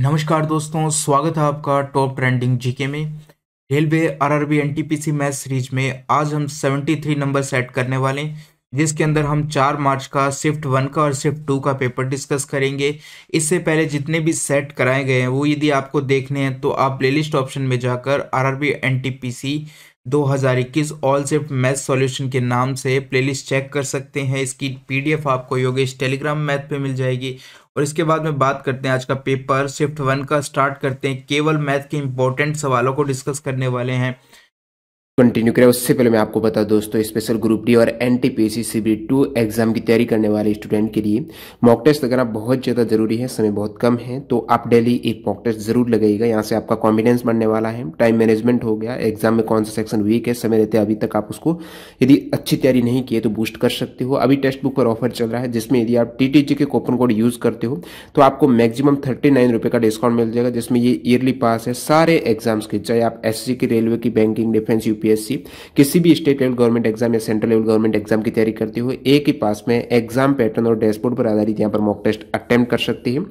नमस्कार दोस्तों स्वागत है आपका टॉप ट्रेंडिंग जीके में railway RRB NTPC math series में आज हम 73 नंबर सेट करने वाले हैं जिसके अंदर हम 4 मार्च का शिफ्ट वन का और शिफ्ट टू का पेपर डिस्कस करेंगे इससे पहले जितने भी सेट कराए गए हैं वो यदि आपको देखने हैं तो आप प्लेलिस्ट ऑप्शन में जाकर आर आर दो हज़ार इक्कीस ऑल शिफ्ट मैथ सॉल्यूशन के नाम से प्लेलिस्ट चेक कर सकते हैं इसकी पीडीएफ आपको योगेश टेलीग्राम मैथ पे मिल जाएगी और इसके बाद में बात करते हैं आज का पेपर शिफ्ट वन का स्टार्ट करते हैं केवल मैथ के इंपॉर्टेंट सवालों को डिस्कस करने वाले हैं कंटिन्यू करें उससे पहले मैं आपको बता दोस्तों स्पेशल ग्रुप डी और N T P C C B two exam की तैयारी करने वाले स्टूडेंट के लिए मॉक टेस्ट लगाना बहुत ज़्यादा जरूरी है समय बहुत कम है तो आप डेली एक मॉक टेस्ट जरूर लगेगा यहाँ से आपका कॉन्फिडेंस बढ़ने वाला है टाइम मैनेजमेंट हो गया एग्जाम में कौन सा सेक्शन वीक है समय रहते अभी तक आप उसको यदि अच्छी तैयारी नहीं की है तो बूस्ट कर सकते हो अभी टेस्ट बुक पर ऑफर चल रहा है जिसमें यदि आप टी टी जी के कोपन कोड यूज़ करते हो तो आपको मैक्सिमम थर्टी नाइन रुपये का डिस्काउंट मिल जाएगा जिसमें ये ईयरली पास है सारे एग्जाम्स के चाहे आप एस सी की रेलवे की बैंकिंग डिफेंस यू यूपीएससी किसी भी स्टेट लेवल गवर्नमेंट एग्जाम या सेंट्रल लेवल गवर्नमेंट एग्जाम की तैयारी करते हुए एक ही पास में एग्जाम पैटर्न और डैशबोर्ड पर आधारित यहाँ पर मॉक टेस्ट अटेम्प्ट कर सकती है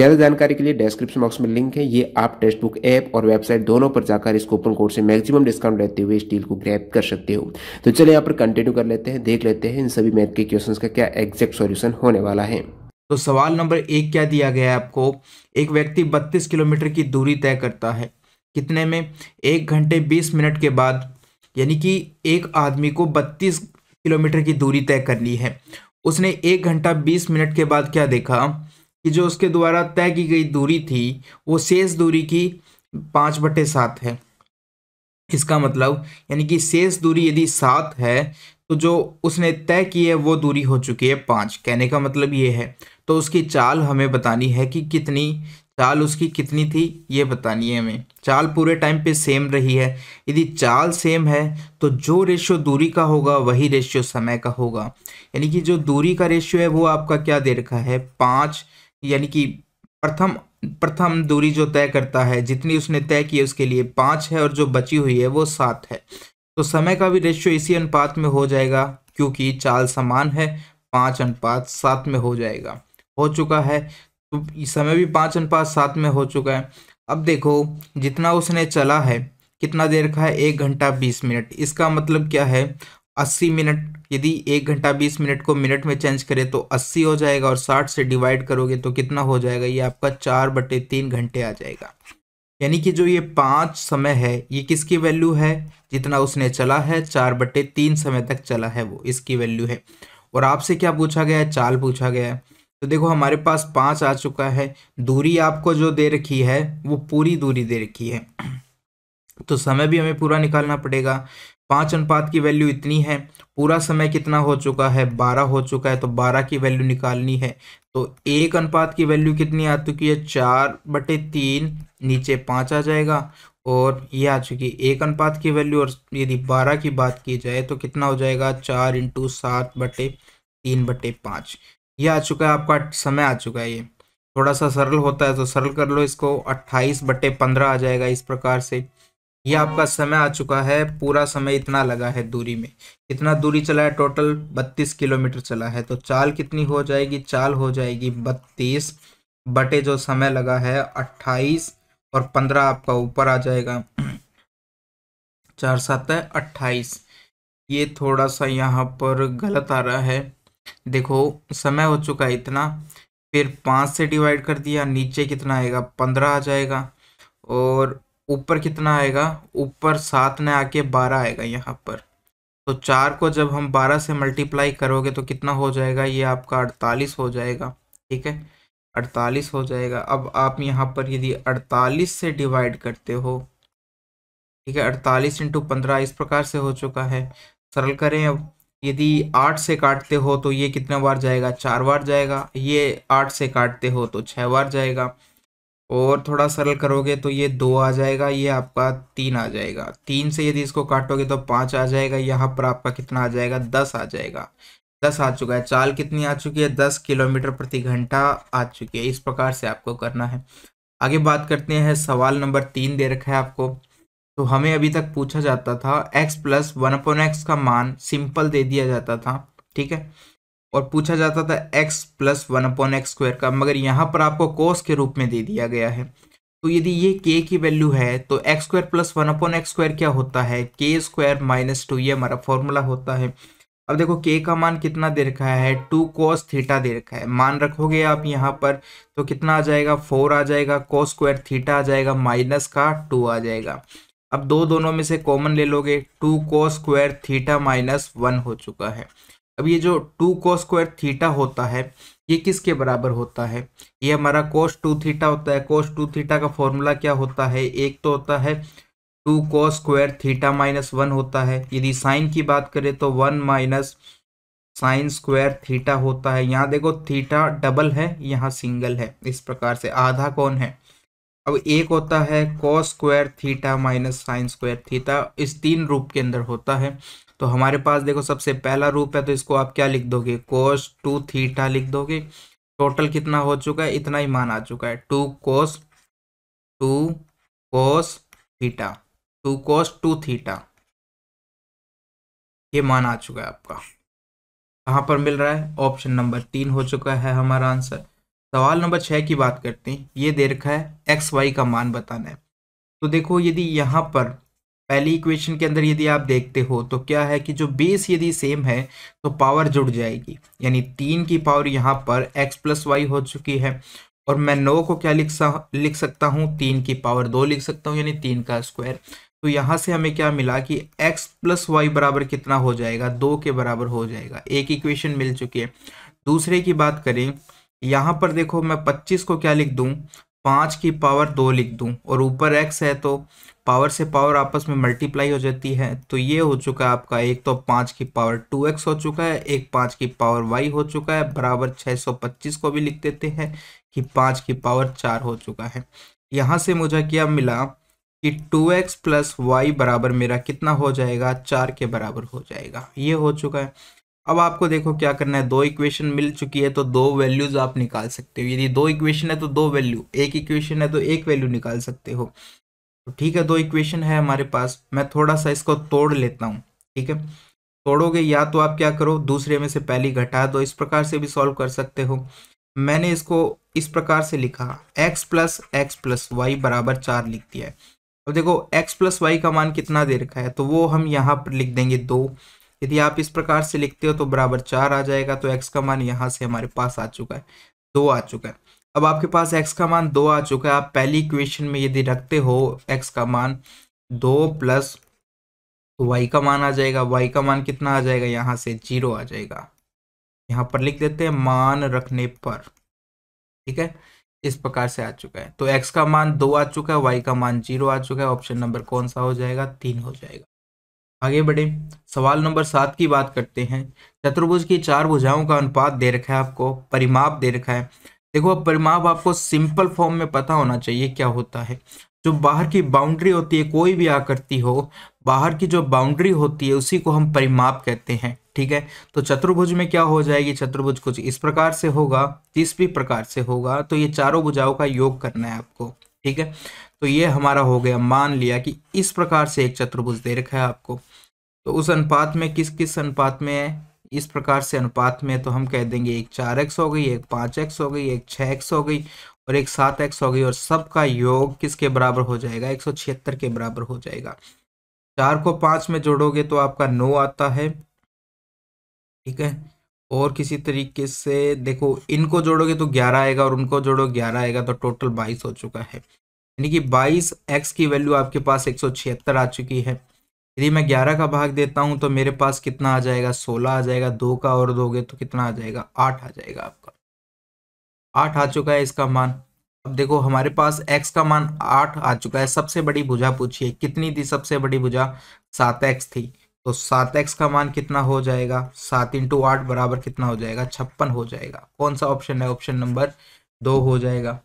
ज्यादा जानकारी के लिए डिस्क्रिप्शन बॉक्स में लिंक है ये आप टेक्स्ट बुक ऐप और वेबसाइट दोनों पर जाकर इस कूपन कोड से मैक्सिमम डिस्काउंट लेते हुए स्टील को ग्रैप कर सकते हो तो चलिए यहाँ पर कंटिन्यू कर लेते हैं देख लेते हैं इन सभी मैथ के क्वेश्चन का क्या एग्जैक्ट सोल्यूशन होने वाला है तो सवाल नंबर एक क्या दिया गया है आपको एक व्यक्ति 32 किलोमीटर की दूरी तय करता है कितने में एक घंटे 20 मिनट के बाद यानी कि एक आदमी को बत्तीस किलोमीटर की दूरी तय करनी है उसने एक घंटा बीस मिनट के बाद क्या देखा कि जो उसके द्वारा तय की गई दूरी थी वो शेष दूरी की पाँच बटे सात है इसका मतलब यानी कि शेष दूरी यदि सात है तो जो उसने तय की है वो दूरी हो चुकी है पाँच कहने का मतलब ये है तो उसकी चाल हमें बतानी है कि कितनी चाल उसकी कितनी थी ये बतानी है हमें चाल पूरे टाइम पे सेम रही है यदि चाल सेम है तो जो रेशियो दूरी का होगा वही रेशियो समय का होगा यानी कि जो दूरी का रेशियो है वो आपका क्या दे रखा है पाँच यानी कि प्रथम प्रथम दूरी जो तय करता है जितनी उसने तय की है उसके लिए पाँच है और जो बची हुई है वो सात है तो समय का भी रेशियो इसी अनुपात में हो जाएगा क्योंकि चाल समान है पाँच अनुपात सात में हो जाएगा हो चुका है तो समय भी पाँच अनुपात सात में हो चुका है अब देखो जितना उसने चला है कितना देर का है एक घंटा बीस मिनट इसका मतलब क्या है अस्सी मिनट यदि एक घंटा बीस मिनट को मिनट में चेंज करें तो अस्सी हो जाएगा और साठ से डिवाइड करोगे तो कितना हो जाएगा ये आपका चार बटे तीन घंटे आ जाएगा यानी कि जो ये पाँच समय है ये किसकी वैल्यू है जितना उसने चला है चार बटे तीन समय तक चला है वो इसकी वैल्यू है और आपसे क्या पूछा गया है चाल पूछा गया है तो देखो हमारे पास पाँच आ चुका है दूरी आपको जो दे रखी है वो पूरी दूरी दे रखी है तो समय भी हमें पूरा निकालना पड़ेगा पाँच अनुपात की वैल्यू इतनी है पूरा समय कितना हो चुका है बारह हो चुका है तो बारह की वैल्यू निकालनी है तो एक अनुपात की वैल्यू कितनी आ चुकी है चार बटे तीन नीचे पाँच आ जाएगा और ये आ चुकी है एक अनुपात की वैल्यू और यदि बारह की बात की जाए तो कितना हो जाएगा चार इंटू सात बटे तीन बटे पाँच ये आ चुका है आपका समय आ चुका है ये थोड़ा सा सरल होता है तो सरल कर लो इसको अट्ठाईस बटे पंद्रह आ जाएगा इस प्रकार से ये आपका समय आ चुका है पूरा समय इतना लगा है दूरी में कितना दूरी चला है टोटल बत्तीस किलोमीटर चला है तो चाल कितनी हो जाएगी चाल हो जाएगी बत्तीस बटे जो समय लगा है अट्ठाईस और पंद्रह आपका ऊपर आ जाएगा चार सात है अट्ठाईस ये थोड़ा सा यहाँ पर गलत आ रहा है देखो समय हो चुका है इतना फिर पाँच से डिवाइड कर दिया नीचे कितना आएगा पंद्रह आ जाएगा और ऊपर कितना आएगा ऊपर सात में आके बारह आएगा यहाँ पर तो चार को जब हम बारह से मल्टीप्लाई करोगे तो कितना हो जाएगा ये आपका अड़तालीस हो जाएगा ठीक है अड़तालीस हो जाएगा अब आप यहाँ पर यदि अड़तालीस से डिवाइड करते हो ठीक है अड़तालीस इंटू पंद्रह इस प्रकार से हो चुका है सरल करें अब यदि आठ से काटते हो तो ये कितना बार जाएगा चार बार जाएगा ये आठ से काटते हो तो छः बार जाएगा और थोड़ा सरल करोगे तो ये दो आ जाएगा ये आपका तीन आ जाएगा तीन से यदि इसको काटोगे तो पाँच आ जाएगा यहाँ पर आपका कितना आ जाएगा दस आ जाएगा दस आ चुका है चाल कितनी आ चुकी है दस किलोमीटर प्रति घंटा आ चुकी है इस प्रकार से आपको करना है आगे बात करते हैं सवाल नंबर तीन दे रखा है आपको तो हमें अभी तक पूछा जाता था x plus one upon X का मान सिंपल दे दिया जाता था ठीक है और पूछा जाता था x plus one upon X square का मगर यहाँ पर आपको कोस के रूप में दे दिया गया है तो यदि ये k की वैल्यू है तो X square plus one upon X square क्या होता है के स्क्वायर माइनस टू ये हमारा फॉर्मूला होता है अब देखो के का मान कितना दे रखा है टू कोस थीटा दे रखा है मान रखोगे आप यहाँ पर तो कितना आ जाएगा फोर आ जाएगा कोस स्क्वायर थीटा आ जाएगा माइनस का टू आ जाएगा अब दो दोनों में से कॉमन ले लोगे टू को स्क्वायर थीटा माइनस वन हो चुका है अब ये जो टू को स्क्वायर थीटा होता है ये किसके बराबर होता है ये हमारा कोस टू थीटा होता है कोस टू थीटा का फॉर्मूला क्या होता है एक तो होता है टू को स्क्वायर थीटा माइनस वन होता है यदि साइन की बात करें तो one minus sine square theta होता है यहाँ देखो थीटा डबल है यहाँ सिंगल है इस प्रकार से आधा कौन है अब एक होता है cos square theta minus sine square theta इस तीन रूप के अंदर होता है तो हमारे पास देखो सबसे पहला रूप है तो इसको आप क्या लिख दोगे कॉस टू थीटा लिख दोगे टोटल कितना हो चुका है इतना ही मान आ चुका है two cos two cos theta two cos two theta ये मान आ चुका है आपका कहाँ पर मिल रहा है ऑप्शन नंबर तीन हो चुका है हमारा आंसर सवाल नंबर छः की बात करते हैं ये दे रखा है एक्स वाई का मान बताना है तो देखो यदि यहाँ पर पहली इक्वेशन के अंदर यदि आप देखते हो तो क्या है कि जो बेस यदि सेम है तो पावर जुड़ जाएगी यानी तीन की पावर यहाँ पर एक्स प्लस वाई हो चुकी है और मैं नौ को क्या लिख सा लिख सकता हूँ तीन की पावर दो लिख सकता हूँ यानी तीन का स्क्वायर तो यहाँ से हमें क्या मिला कि एक्स प्लस वाई बराबर कितना हो जाएगा दो के बराबर हो जाएगा एक इक्वेशन मिल चुकी है दूसरे की बात करें यहाँ पर देखो मैं पच्चीस को क्या लिख दूँ पाँच की पावर दो लिख दूँ और ऊपर एक्स है तो पावर से पावर आपस में मल्टीप्लाई हो जाती है तो ये हो चुका है आपका एक तो पाँच की पावर टू एक्स हो चुका है एक पाँच की पावर वाई हो चुका है बराबर छः सौ पच्चीस को भी लिख देते हैं कि पाँच की पावर चार हो चुका है यहाँ से मुझे क्या मिला कि टू एक्स प्लस वाई बराबर मेरा कितना हो जाएगा चार के बराबर हो जाएगा ये हो चुका है अब आपको देखो क्या करना है दो इक्वेशन मिल चुकी है तो दो वैल्यूज आप निकाल सकते हो यदि दो इक्वेशन है तो दो वैल्यू एक इक्वेशन है तो एक वैल्यू निकाल सकते हो तो ठीक है दो इक्वेशन है हमारे पास मैं थोड़ा सा इसको तोड़ लेता हूँ ठीक है तोड़ोगे या तो आप क्या करो दूसरे में से पहली घटा दो इस प्रकार से भी सॉल्व कर सकते हो मैंने इसको इस प्रकार से लिखा x plus X plus Y बराबर चार लिख दिया है अब देखो x प्लस वाई का मान कितना दे रखा है तो वो हम यहाँ पर लिख देंगे दो यदि आप इस प्रकार से लिखते हो तो बराबर चार आ जाएगा तो एक्स का मान यहाँ से हमारे पास आ चुका है दो आ चुका है अब आपके पास एक्स का मान दो आ चुका है आप पहली इक्वेशन में यदि रखते हो एक्स का मान दो प्लस वाई का मान आ जाएगा वाई का मान कितना आ जाएगा यहाँ से जीरो आ जाएगा यहाँ पर लिख देते हैं मान रखने पर ठीक है इस प्रकार से आ चुका है तो एक्स का मान दो आ चुका है वाई का मान जीरो आ चुका है ऑप्शन नंबर कौन सा हो जाएगा तीन हो जाएगा आगे बढ़े सवाल नंबर सात की बात करते हैं चतुर्भुज की चार भुजाओं का अनुपात दे रखा है आपको परिमाप दे रखा है देखो अब परिमाप आपको सिंपल फॉर्म में पता होना चाहिए क्या होता है जो बाहर की बाउंड्री होती है कोई भी आकृति हो बाहर की जो बाउंड्री होती है उसी को हम परिमाप कहते हैं ठीक है तो चतुर्भुज में क्या हो जाएगी चतुर्भुज कुछ इस प्रकार से होगा जिस भी प्रकार से होगा तो ये चारों भुजाओं का योग करना है आपको ठीक है तो ये हमारा हो गया मान लिया कि इस प्रकार से एक चतुर्भुज दे रखा है आपको तो उस अनुपात में किस किस अनुपात में है इस प्रकार से अनुपात में तो हम कह देंगे एक चार एक्स हो गई एक पाँच एक्स हो गई एक छः एक्स हो गई और एक सात एक्स हो गई और सबका योग किसके बराबर हो जाएगा एक सौ छिहत्तर के बराबर हो जाएगा चार को पाँच में जोड़ोगे तो आपका नौ आता है ठीक है और किसी तरीके से देखो इनको जोड़ोगे तो ग्यारह आएगा और उनको जोड़ो ग्यारह आएगा तो टोटल बाईस हो चुका है यानी कि बाईस एक्स की वैल्यू आपके पास एक सौ छिहत्तर आ चुकी है यदि मैं ग्यारह का भाग देता हूं तो मेरे पास कितना आ जाएगा सोलह आ जाएगा दो का और दोगे तो कितना आ जाएगा आठ आ जाएगा आपका आठ आ चुका है इसका मान अब देखो हमारे पास x का मान आठ आ चुका है सबसे बड़ी भुजा पूछिए कितनी थी सबसे बड़ी भुजा सात एक्स थी तो सात एक्स का मान कितना हो जाएगा सात इंटू आठ बराबर कितना हो जाएगा छप्पन हो जाएगा कौन सा ऑप्शन है ऑप्शन नंबर दो हो जाएगा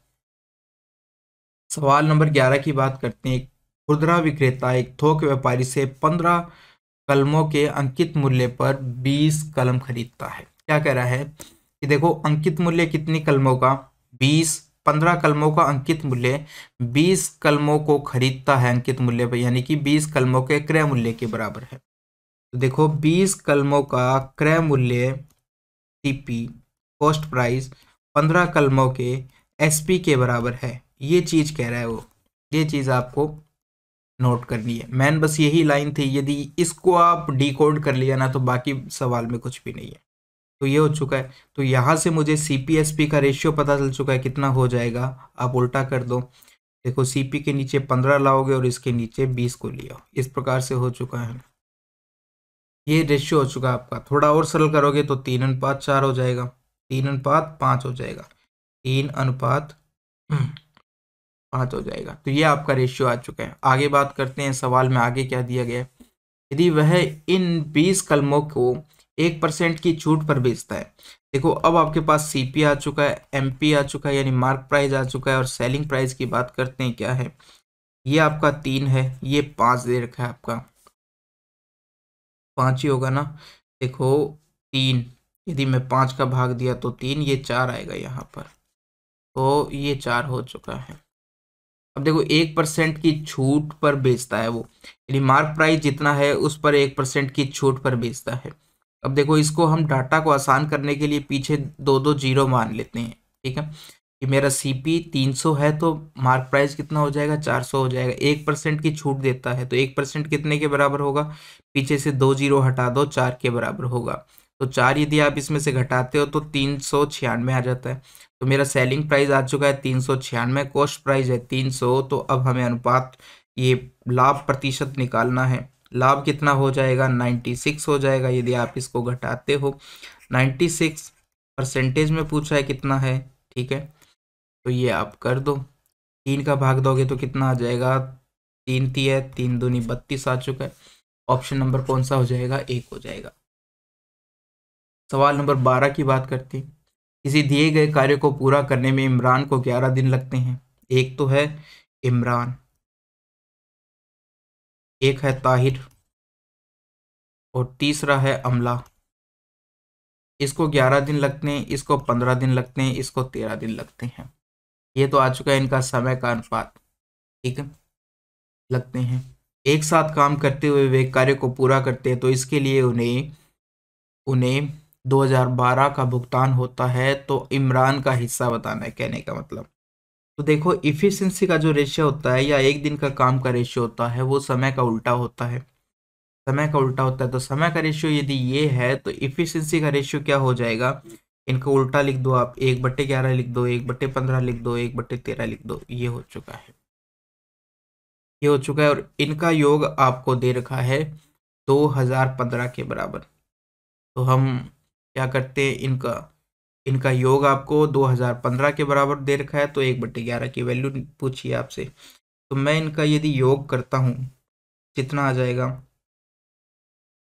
सवाल नंबर ग्यारह की बात करते हैं खुदरा विक्रेता एक थोक व्यापारी से पंद्रह कलमों के अंकित मूल्य पर बीस कलम खरीदता है क्या कह रहा है कि देखो अंकित मूल्य कितनी कलमों का बीस पंद्रह कलमों का अंकित मूल्य बीस कलमों को खरीदता है अंकित मूल्य पर यानी कि बीस कलमों के क्रय मूल्य के बराबर है तो देखो बीस कलमों का क्रय मूल्य टीपी कॉस्ट प्राइस पंद्रह कलमों के एसपी के बराबर है ये चीज़ कह रहा है वो ये चीज़ आपको नोट करनी है मैन बस यही लाइन थी यदि इसको आप कोड कर लिया ना तो बाकी सवाल में कुछ भी नहीं है तो ये हो चुका है तो यहाँ से मुझे सी पी एस पी का रेशियो पता चल चुका है कितना हो जाएगा आप उल्टा कर दो देखो सी पी के नीचे पंद्रह लाओगे और इसके नीचे बीस को लिया इस प्रकार से हो चुका है ये रेशियो हो चुका है आपका थोड़ा और सरल करोगे तो तीन अनुपात चार हो जाएगा तीन अनुपात पाँच हो जाएगा तीन अनुपात हम्म। पाँच हो जाएगा तो ये आपका रेशियो आ चुका है आगे बात करते हैं सवाल में आगे क्या दिया गया है यदि वह इन बीस कलमों को एक परसेंट की छूट पर बेचता है देखो अब आपके पास सीपी आ चुका है एमपी आ चुका है यानी मार्क प्राइस आ चुका है और सेलिंग प्राइस की बात करते हैं क्या है ये आपका तीन है ये पाँच दे रखा है आपका पाँच ही होगा ना देखो तीन यदि मैं पाँच का भाग दिया तो तीन ये चार आएगा यहाँ पर तो ये चार हो चुका है अब देखो एक परसेंट की छूट पर बेचता है वो यानी मार्क प्राइस जितना है उस पर एक परसेंट की छूट पर बेचता है अब देखो इसको हम डाटा को आसान करने के लिए पीछे दो दो जीरो मान लेते हैं ठीक है कि मेरा सी पी तीन सौ है तो मार्क प्राइस कितना हो जाएगा चार सौ हो जाएगा एक परसेंट की छूट देता है तो एक परसेंट कितने के बराबर होगा पीछे से दो जीरो हटा दो चार के बराबर होगा तो चार यदि आप इसमें से घटाते हो तो तीन सौ छियानवे आ जाता है तो मेरा सेलिंग प्राइस आ चुका है तीन सौ छियानवे कॉस्ट प्राइस है तीन सौ तो अब हमें अनुपात ये लाभ प्रतिशत निकालना है लाभ कितना हो जाएगा नाइन्टी सिक्स हो जाएगा यदि आप इसको घटाते हो नाइन्टी सिक्स परसेंटेज में पूछा है कितना है ठीक है तो ये आप कर दो तीन का भाग दोगे तो कितना आ जाएगा तीन ती है तीन दूनी बत्तीस आ चुका है ऑप्शन नंबर कौन सा हो जाएगा एक हो जाएगा सवाल नंबर बारह की बात करती किसी दिए गए कार्य को पूरा करने में इमरान को ग्यारह दिन लगते हैं एक तो है इमरान एक है ताहिर और तीसरा है अमला इसको ग्यारह दिन लगते हैं इसको पंद्रह दिन लगते हैं इसको तेरह दिन लगते हैं ये तो आ चुका है इनका समय का अनुपात ठीक है लगते हैं एक साथ काम करते हुए वे कार्य को पूरा करते हैं तो इसके लिए उन्हें उन्हें 2012 का भुगतान होता है तो इमरान का हिस्सा बताना है कहने का मतलब तो देखो इफिशेंसी का जो रेशियो होता है या एक दिन का काम का रेशियो होता है वो समय का उल्टा होता है समय का उल्टा होता है तो समय का रेशियो यदि ये है तो इफिशेंसी का रेशियो क्या हो जाएगा इनको उल्टा लिख दो आप एक बट्टे ग्यारह लिख दो एक बट्टे पंद्रह लिख दो एक बट्टे तेरह लिख दो ये हो चुका है ये हो चुका है और इनका योग आपको दे रखा है दो हजार पंद्रह के बराबर तो हम क्या करते हैं इनका इनका योग आपको 2015 के बराबर दे रखा है तो एक बट्टे ग्यारह की वैल्यू पूछिए आपसे तो मैं इनका यदि योग करता हूँ कितना आ जाएगा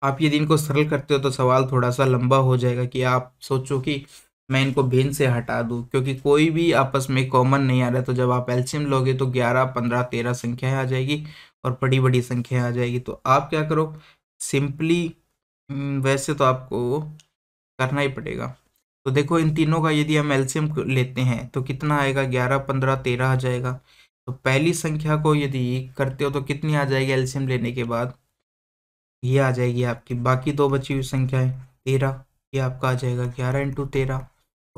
आप यदि इनको सरल करते हो तो सवाल थोड़ा सा लंबा हो जाएगा कि आप सोचो कि मैं इनको भिन्न से हटा दूँ क्योंकि कोई भी आपस में कॉमन नहीं आ रहा तो जब आप एल्शियम लोगे तो ग्यारह पंद्रह तेरह संख्याएँ आ जाएगी और बड़ी बड़ी संख्याएँ आ जाएगी तो आप क्या करो सिंपली हम्म, वैसे तो आपको करना ही पड़ेगा तो देखो इन तीनों का यदि हम एल्सियम लेते हैं तो कितना आएगा ग्यारह पंद्रह तेरह आ जाएगा तो पहली संख्या को यदि करते हो तो कितनी आ जाएगी एल्सियम लेने के बाद ये आ जाएगी आपकी बाकी दो बची हुई संख्याएं तेरह ये आपका आ जाएगा ग्यारह इंटू तेरह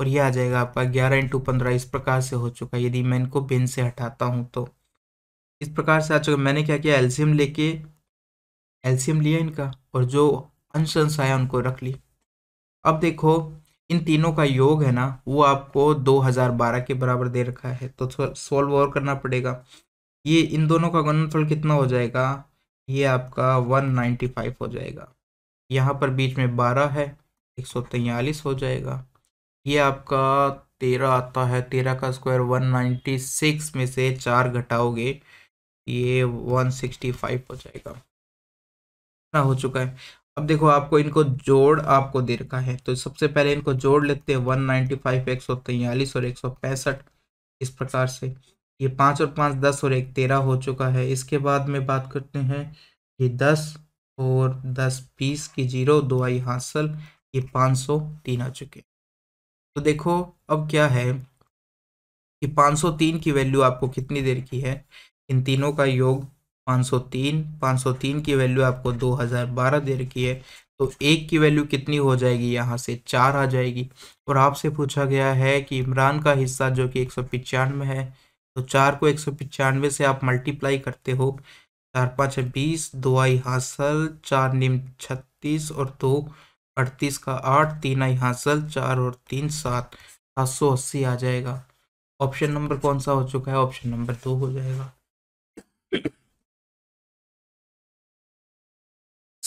और ये आ जाएगा आपका ग्यारह इंटू पंद्रह इस प्रकार से हो चुका है यदि मैं इनको बिन से हटाता हूँ तो इस प्रकार से आ चुका मैंने क्या किया एल्शियम लेके एल्शियम लिया इनका और जो अंश अंश आया उनको रख ली अब देखो इन तीनों का योग है ना वो आपको 2012 के बराबर दे रखा है तो सोल्व और करना पड़ेगा ये इन दोनों का गुणनफल कितना हो जाएगा ये आपका 195 हो जाएगा यहाँ पर बीच में 12 है एक हो जाएगा ये आपका 13 आता है 13 का स्क्वायर 196 में से चार घटाओगे ये 165 हो जाएगा ना हो चुका है अब देखो आपको इनको जोड़ आपको दे रखा है तो सबसे पहले इनको जोड़ लेते हैं वन नाइन्टी फाइव एक सौ तैयलीस और एक सौ पैंसठ इस प्रकार से ये पाँच और पाँच दस और एक तेरह हो चुका है इसके बाद में बात करते हैं ये दस और दस बीस की जीरो दो आई हासिल ये पाँच सौ तीन आ चुके तो देखो अब क्या है कि पाँच सौ तीन की वैल्यू आपको कितनी देर की है इन तीनों का योग 503 503 की वैल्यू आपको 2012 दे रखी है तो एक की वैल्यू कितनी हो जाएगी यहाँ से चार आ जाएगी और आपसे पूछा गया है कि इमरान का हिस्सा जो कि एक है तो चार को एक से आप मल्टीप्लाई करते हो चार पाँच बीस दो आई हासिल चार निम छत्तीस और दो अड़तीस का आठ तीन आई हासिल चार और तीन सात सात सौ अस्सी आ जाएगा ऑप्शन नंबर कौन सा हो चुका है ऑप्शन नंबर दो हो जाएगा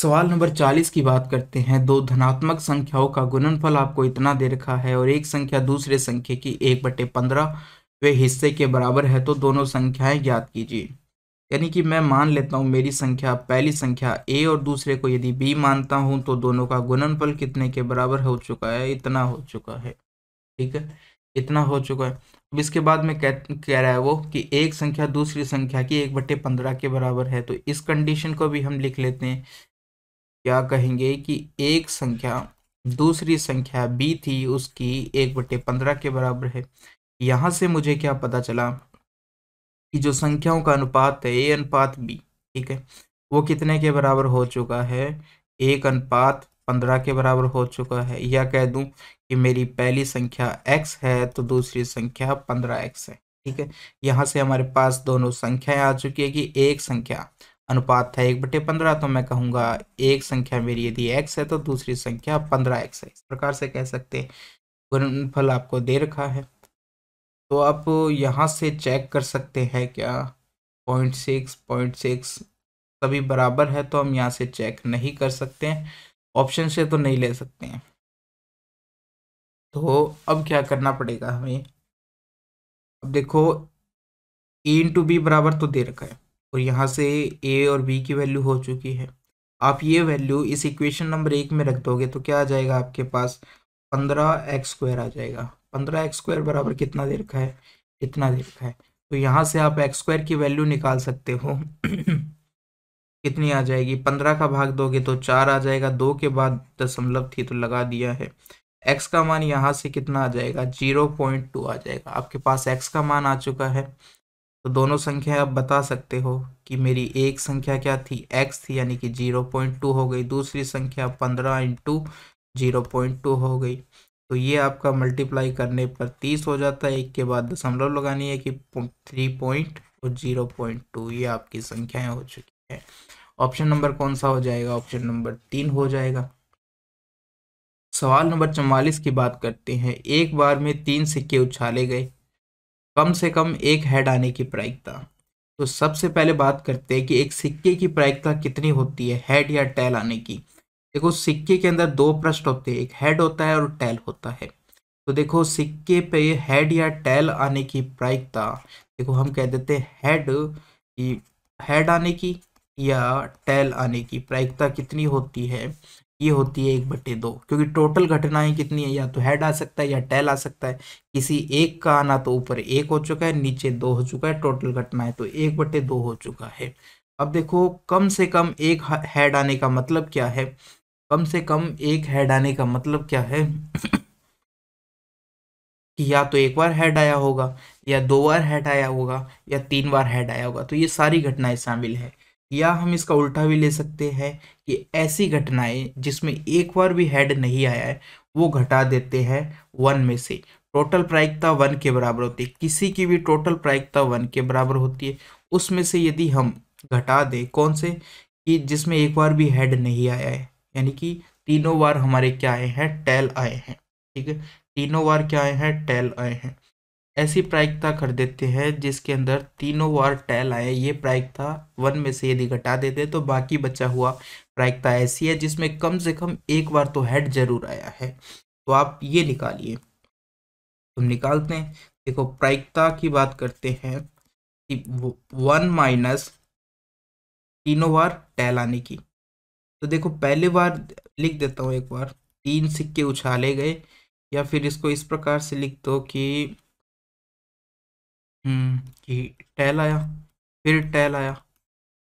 सवाल नंबर 40 की बात करते हैं दो धनात्मक संख्याओं का गुणनफल आपको इतना दे रखा है और एक संख्या दूसरे संख्या की एक बटे पंद्रह वे हिस्से के बराबर है तो दोनों संख्याएं ज्ञात कीजिए यानी कि मैं मान लेता हूँ मेरी संख्या पहली संख्या ए और दूसरे को यदि बी मानता हूँ तो दोनों का गुणनफल कितने के बराबर हो चुका है इतना हो चुका है ठीक है इतना हो चुका है अब इसके बाद में कह कह रहा है वो कि एक संख्या दूसरी संख्या की एक बटे पंद्रह के बराबर है तो इस कंडीशन को भी हम लिख लेते हैं क्या कहेंगे कि एक संख्या दूसरी संख्या बी थी उसकी एक बटे पंद्रह के बराबर है यहाँ से मुझे क्या पता चला कि जो संख्याओं का अनुपात है ए अनुपात बी ठीक है वो कितने के बराबर हो चुका है एक अनुपात पंद्रह के बराबर हो चुका है या कह दूं कि मेरी पहली संख्या एक्स है तो दूसरी संख्या पंद्रह एक्स है ठीक है यहाँ से हमारे पास दोनों संख्याएं आ चुकी है कि एक संख्या अनुपात था एक बटे पंद्रह तो मैं कहूँगा एक संख्या मेरी यदि एक्स है तो दूसरी संख्या पंद्रह एक्स है इस प्रकार से कह सकते हैं फल आपको दे रखा है तो आप यहाँ से चेक कर सकते हैं क्या पॉइंट सिक्स पॉइंट सिक्स सभी बराबर है तो हम यहाँ से चेक नहीं कर सकते हैं ऑप्शन से तो नहीं ले सकते हैं तो अब क्या करना पड़ेगा हमें अब देखो ए इंटू बी बराबर तो दे रखा है और यहाँ से ए और बी की वैल्यू हो चुकी है आप ये वैल्यू इस इक्वेशन नंबर एक में रख दोगे तो क्या आ जाएगा आपके पास पंद्रह एक्स स्क्वायर आ जाएगा पंद्रह एक्स स्क्वायर बराबर कितना दे रखा है इतना दे रखा है तो यहाँ से आप एक्स स्क्वायर की वैल्यू निकाल सकते हो कितनी आ जाएगी पंद्रह का भाग दोगे तो चार आ जाएगा दो के बाद दशमलव थी तो लगा दिया है एक्स का मान यहाँ से कितना आ जाएगा जीरो पॉइंट टू आ जाएगा आपके पास एक्स का मान आ चुका है तो दोनों संख्या आप बता सकते हो कि मेरी एक संख्या क्या थी एक्स थी यानी कि जीरो पॉइंट टू हो गई दूसरी संख्या पंद्रह इंटू जीरो पॉइंट टू हो गई तो ये आपका मल्टीप्लाई करने पर तीस हो जाता है एक के बाद दशमलव लगानी है कि थ्री पॉइंट और जीरो पॉइंट टू ये आपकी संख्याएं हो चुकी हैं ऑप्शन नंबर कौन सा हो जाएगा ऑप्शन नंबर तीन हो जाएगा सवाल नंबर चौवालीस की बात करते हैं एक बार में तीन सिक्के उछाले गए कम से कम एक हेड आने की प्रायिकता तो सबसे पहले बात करते हैं कि एक सिक्के की प्रायिकता कितनी होती है हेड या टेल आने की देखो सिक्के के अंदर दो प्रश्न होते हैं एक हेड होता है और टेल होता है तो देखो सिक्के पे हेड या टेल आने की प्रायिकता देखो हम कह देते हैं हेड हेड आने की या टेल आने की प्रायिकता कितनी होती है ये होती है एक बट्टे दो क्योंकि टोटल घटनाएं कितनी है या तो हेड आ सकता है या टेल आ सकता है किसी एक का आना तो ऊपर एक हो चुका है नीचे दो हो चुका है टोटल घटनाएं तो एक बट्टे दो हो चुका है अब देखो कम से कम एक हेड आने का मतलब क्या है कम से कम एक हेड आने का मतलब क्या है कि या तो एक बार हेड आया होगा या दो बार हेड आया होगा या तीन बार हेड आया होगा तो ये सारी घटनाएं शामिल है या हम इसका उल्टा भी ले सकते हैं कि ऐसी घटनाएं जिसमें एक बार भी हेड नहीं आया है वो घटा देते हैं वन में से टोटल प्रायिकता वन के बराबर होती है किसी की भी टोटल प्रायिकता वन के बराबर होती है उसमें से यदि हम घटा दें कौन से कि जिसमें एक बार भी हेड नहीं आया है यानी कि तीनों बार हमारे क्या आए हैं टेल आए हैं ठीक है तीनों बार क्या आए हैं टेल आए हैं ऐसी प्रायिकता कर देते हैं जिसके अंदर तीनों बार टैल आए ये प्रायिकता वन में से यदि घटा देते तो बाकी बचा हुआ प्रायिकता ऐसी है जिसमें कम से कम एक बार तो हेड जरूर आया है तो आप ये निकालिए हम निकालते हैं देखो प्रायिकता की बात करते हैं कि वन माइनस तीनों बार टैल आने की तो देखो पहले बार लिख देता हूँ एक बार तीन सिक्के उछाले गए या फिर इसको इस प्रकार से लिख दो कि हम्म, कि टैल आया, फिर टैल आया,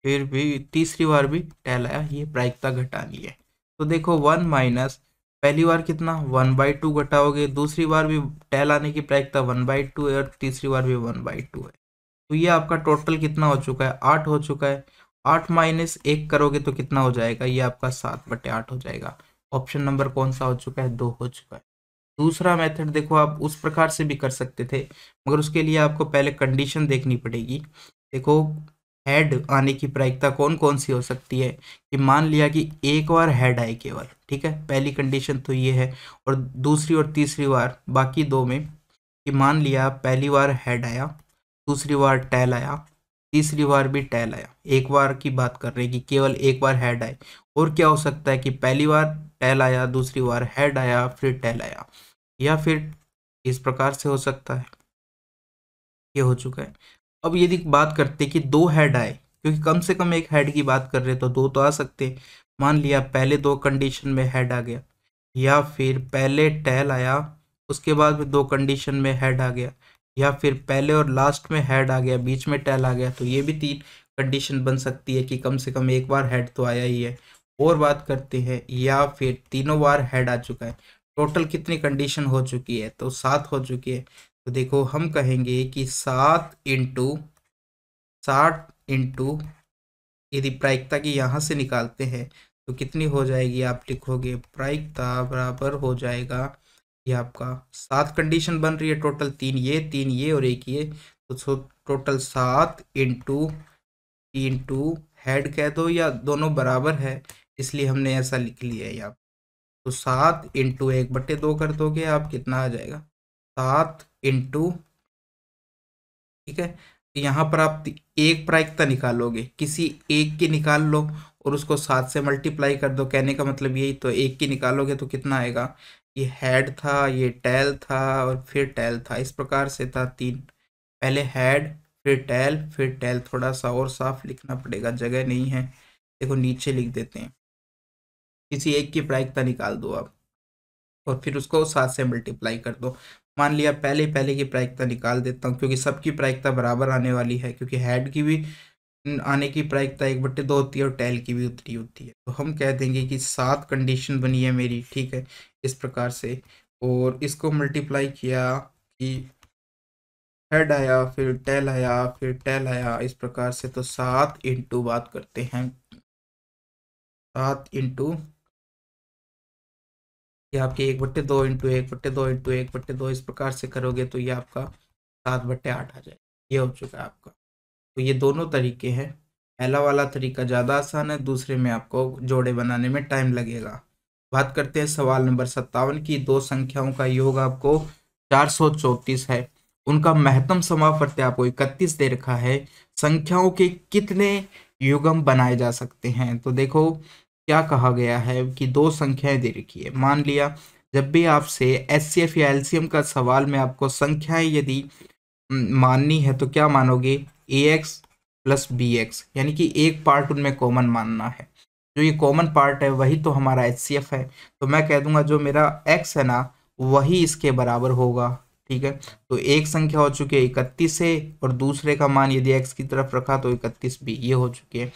फिर भी तीसरी बार भी टैल आया, ये प्रायिकता घटानी है। तो देखो वन माइनस पहली बार कितना वन बाई टू घटाओगे दूसरी बार भी टैल आने की प्रायिकता वन बाई टू है और तीसरी बार भी वन बाई टू है तो ये आपका टोटल कितना हो चुका है आठ हो चुका है आठ माइनस एक करोगे तो कितना हो जाएगा ये आपका सात बटे आठ हो जाएगा ऑप्शन नंबर कौन सा हो चुका है दो हो चुका है दूसरा मेथड देखो आप उस प्रकार से भी कर सकते थे मगर उसके लिए आपको पहले कंडीशन देखनी पड़ेगी देखो हेड आने की प्रायिकता कौन कौन सी हो सकती है कि मान लिया कि एक बार हेड आए केवल ठीक है पहली कंडीशन तो ये है और दूसरी और तीसरी बार बाकी दो में कि मान लिया पहली बार हेड आया दूसरी बार टैल आया तीसरी बार भी टैल आया एक बार की बात कर रहे हैं कि केवल एक बार हेड आए और क्या हो सकता है कि पहली बार टैल आया दूसरी बार हेड आया फिर टैल आया या फिर इस प्रकार से हो सकता है ये हो चुका है अब यदि बात करते कि दो हेड आए क्योंकि कम से कम एक हेड की बात कर रहे तो दो तो आ सकते हैं मान लिया पहले दो कंडीशन में हेड आ गया या फिर पहले टैल आया उसके बाद में दो कंडीशन में हेड आ गया या फिर पहले और लास्ट में हेड आ गया बीच में टैल आ गया तो ये भी तीन कंडीशन बन सकती है कि कम से कम एक बार हेड तो आया ही है और बात करते हैं या फिर तीनों बार हेड आ चुका है टोटल कितनी कंडीशन हो चुकी है तो सात हो चुकी है तो देखो हम कहेंगे कि सात इंटू साठ इंटू यदि प्रायिकता की यहाँ से निकालते हैं तो कितनी हो जाएगी आप लिखोगे प्रायिकता बराबर हो जाएगा ये आपका सात कंडीशन बन रही है टोटल तीन ये तीन ये और एक ये तो टोटल सात इंटू इंटू हेड कह दो या दोनों बराबर है इसलिए हमने ऐसा लिख लिया है यहाँ तो सात इंटू एक बट्टे दो कर दोगे आप कितना आ जाएगा सात इंटू ठीक है तो यहाँ पर आप एक प्रायिकता निकालोगे किसी एक की निकाल लो और उसको सात से मल्टीप्लाई कर दो कहने का मतलब यही तो एक की निकालोगे तो कितना आएगा ये हेड था ये टेल था और फिर टेल था इस प्रकार से था तीन पहले हेड फिर टेल फिर टेल थोड़ा सा और साफ लिखना पड़ेगा जगह नहीं है देखो नीचे लिख देते हैं किसी एक की प्रायिकता निकाल दो आप और फिर उसको सात से मल्टीप्लाई कर दो मान लिया पहले पहले की प्रायिकता निकाल देता हूँ क्योंकि सबकी प्रायिकता बराबर आने वाली है क्योंकि हेड की भी आने की प्रायिकता एक बट्टे दो होती है और टेल की भी उतनी होती है तो हम कह देंगे कि सात कंडीशन बनी है मेरी ठीक है इस प्रकार से और इसको मल्टीप्लाई किया कि हेड आया फिर टेल आया फिर टेल आया इस प्रकार से तो सात इंटू बात करते हैं सात इंटू ये आपके एक बट्टे दो इंटू एक बट्टे दो इंटू एक बट्टे दो इस प्रकार से करोगे तो ये आपका सात बट्टे आठ आ जाएगा ये हो चुका है आपका तो ये दोनों तरीके हैं पहला वाला तरीका ज़्यादा आसान है दूसरे में आपको जोड़े बनाने में टाइम लगेगा बात करते हैं सवाल नंबर सत्तावन की दो संख्याओं का योग आपको चार सौ चौंतीस है उनका महत्तम समाप्रत्य आपको इकतीस दे रखा है संख्याओं के कितने युगम बनाए जा सकते हैं तो देखो क्या कहा गया है कि दो संख्याएं दे रखी है मान लिया जब भी आपसे एस सी एफ या एल सी एम का सवाल में आपको संख्याएं यदि माननी है तो क्या मानोगे A X plus B X यानी कि एक पार्ट उनमें कॉमन मानना है जो ये कॉमन पार्ट है वही तो हमारा एच है तो मैं कह दूंगा जो मेरा एक्स है ना वही इसके बराबर होगा ठीक है तो एक संख्या हो चुकी है इकतीस है और दूसरे का मान यदि एक्स की तरफ रखा तो इकतीस बी ये हो चुकी है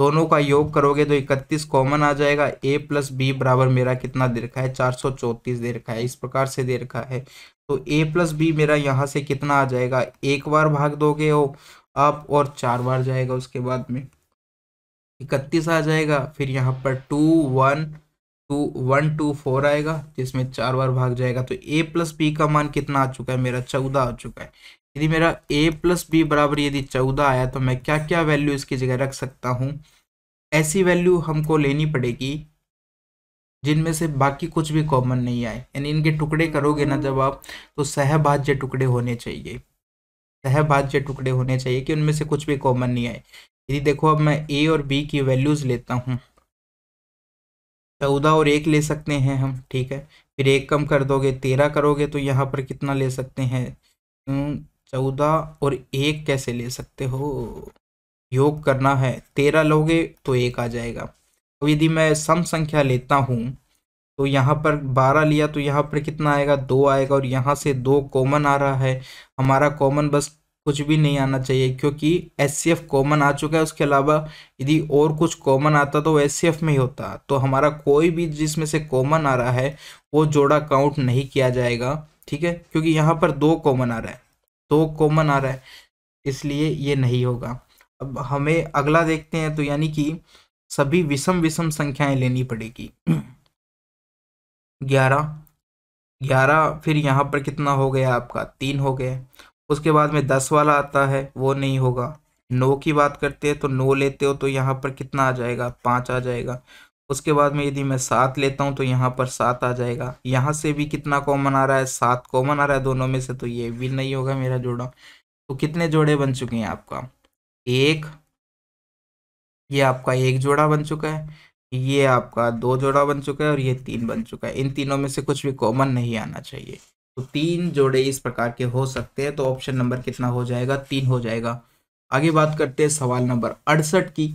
दोनों का योग करोगे तो इकतीस कॉमन आ जाएगा ए प्लस बी बराबर मेरा कितना दे रखा है चार सौ चौंतीस दे रखा है इस प्रकार से दे रखा है तो ए प्लस बी मेरा यहाँ से कितना आ जाएगा एक बार भाग दोगे हो आप और चार बार जाएगा उसके बाद में इकतीस आ जाएगा फिर यहाँ पर two one two one two four आएगा जिसमें चार बार भाग जाएगा तो ए प्लस बी का मान कितना आ चुका है मेरा चौदह आ चुका है यदि मेरा ए प्लस बी बराबर यदि चौदह आया तो मैं क्या क्या वैल्यू इसकी जगह रख सकता हूँ ऐसी वैल्यू हमको लेनी पड़ेगी जिनमें से बाकी कुछ भी कॉमन नहीं आए यानी इनके टुकड़े करोगे ना जब आप तो सहभाज्य टुकड़े होने चाहिए सहभाज्य टुकड़े होने चाहिए कि उनमें से कुछ भी कॉमन नहीं आए यदि देखो अब मैं ए और बी की वैल्यूज़ लेता हूँ चौदह और एक ले सकते हैं हम ठीक है फिर एक कम कर दोगे तेरह करोगे तो यहाँ पर कितना ले सकते हैं हम्म, चौदह और एक कैसे ले सकते हो योग करना है तेरह लोगे तो एक आ जाएगा अब यदि मैं सम संख्या लेता हूँ तो यहाँ पर बारह लिया तो यहाँ पर कितना आएगा दो आएगा और यहाँ से दो कॉमन आ रहा है हमारा कॉमन बस कुछ भी नहीं आना चाहिए क्योंकि एस कॉमन आ चुका है उसके अलावा यदि और कुछ कॉमन आता तो एस में ही होता तो हमारा कोई भी जिसमें से कॉमन आ रहा है वो जोड़ा काउंट नहीं किया जाएगा ठीक है क्योंकि यहाँ पर दो कॉमन आ रहा है तो कॉमन आ रहा है इसलिए ये नहीं होगा अब हमें अगला देखते हैं तो यानी कि सभी विषम विषम संख्याएं लेनी पड़ेगी ग्यारह ग्यारह फिर यहाँ पर कितना हो गया आपका तीन हो गए उसके बाद में दस वाला आता है वो नहीं होगा नो की बात करते हैं तो नो लेते हो तो यहाँ पर कितना आ जाएगा पाँच आ जाएगा उसके बाद में यदि मैं सात लेता हूँ तो यहाँ पर सात आ जाएगा यहाँ से भी कितना कॉमन आ रहा है सात कॉमन आ रहा है दोनों में से तो ये भी नहीं होगा मेरा जोड़ा तो कितने जोड़े बन चुके हैं आपका एक ये आपका एक जोड़ा बन चुका है ये आपका दो जोड़ा बन चुका है और ये तीन बन चुका है इन तीनों में से कुछ भी कॉमन नहीं आना चाहिए तो तीन जोड़े इस प्रकार के हो सकते हैं तो ऑप्शन नंबर कितना हो जाएगा तीन हो जाएगा आगे बात करते हैं सवाल नंबर अड़सठ की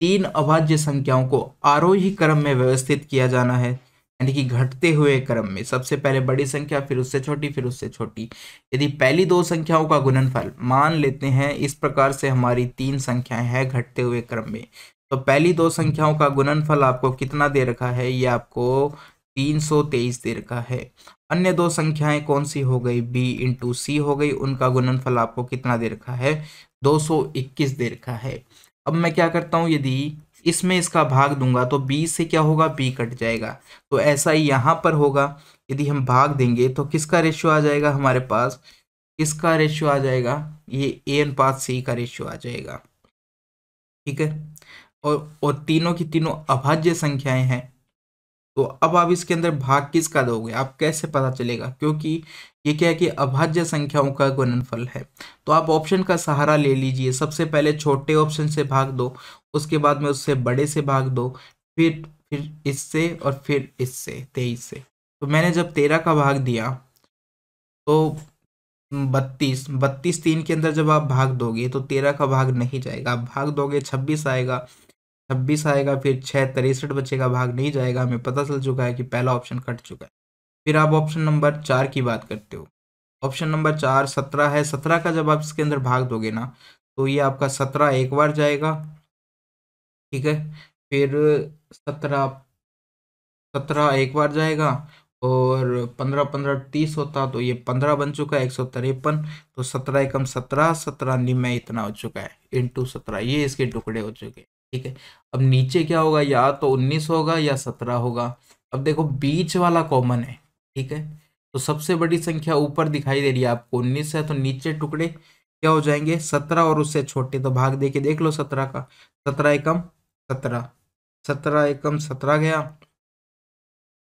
तीन अभाज्य संख्याओं को आरोही क्रम में व्यवस्थित किया जाना है यानी कि घटते हुए क्रम में सबसे पहले बड़ी संख्या फिर उससे छोटी फिर उससे छोटी यदि पहली दो संख्याओं का गुणनफल मान लेते हैं इस प्रकार से हमारी तीन संख्याएं हैं घटते हुए क्रम में तो पहली दो संख्याओं का गुणनफल आपको कितना दे रखा है ये आपको तीन सौ तेईस दे रखा है अन्य दो संख्याएं कौन सी हो गई बी इंटू सी हो गई उनका गुणनफल आपको कितना दे रखा है दो सौ इक्कीस दे रखा है अब मैं क्या करता हूँ यदि इसमें इसका भाग दूंगा तो बी से क्या होगा बी कट जाएगा तो ऐसा ही यहाँ पर होगा यदि हम भाग देंगे तो किसका रेशियो आ जाएगा हमारे पास किसका रेशियो आ जाएगा ये ए अनुपात सी का रेशियो आ जाएगा ठीक है और और तीनों की तीनों अभाज्य संख्याएं हैं तो अब आप इसके अंदर भाग किसका दोगे आप कैसे पता चलेगा क्योंकि ये क्या है कि अभाज्य संख्याओं का गुणनफल है तो आप ऑप्शन का सहारा ले लीजिए सबसे पहले छोटे ऑप्शन से भाग दो उसके बाद में उससे बड़े से भाग दो फिर फिर इससे और फिर इससे तेईस से तो मैंने जब तेरह का भाग दिया तो बत्तीस बत्तीस तीन के अंदर जब आप भाग दोगे तो तेरह का भाग नहीं जाएगा आप भाग दोगे छब्बीस आएगा छब्बीस आएगा फिर छः तिरसठ बच्चे का भाग नहीं जाएगा हमें पता चल चुका है कि पहला ऑप्शन कट चुका है फिर आप ऑप्शन नंबर चार की बात करते हो ऑप्शन नंबर चार सत्रह है सत्रह का जब आप इसके अंदर भाग दोगे ना तो ये आपका सत्रह एक बार जाएगा ठीक है फिर सत्रह सत्रह एक बार जाएगा और पंद्रह पंद्रह तीस होता तो ये पंद्रह बन चुका है एक सौ तिरपन तो सत्रह एकम सत्रह सत्रह निम्य इतना हो चुका है इंटू सत्रह ये इसके टुकड़े हो चुके हैं ठीक है अब नीचे क्या होगा या तो उन्नीस होगा या सत्रह होगा अब देखो बीच वाला कॉमन है ठीक है तो सबसे बड़ी संख्या ऊपर दिखाई दे रही है आपको उन्नीस है तो नीचे टुकड़े क्या हो जाएंगे सत्रह और उससे छोटे तो भाग दे के देख लो सत्रह का सत्रह एकम सत्रह सत्रह एकम सत्रह गया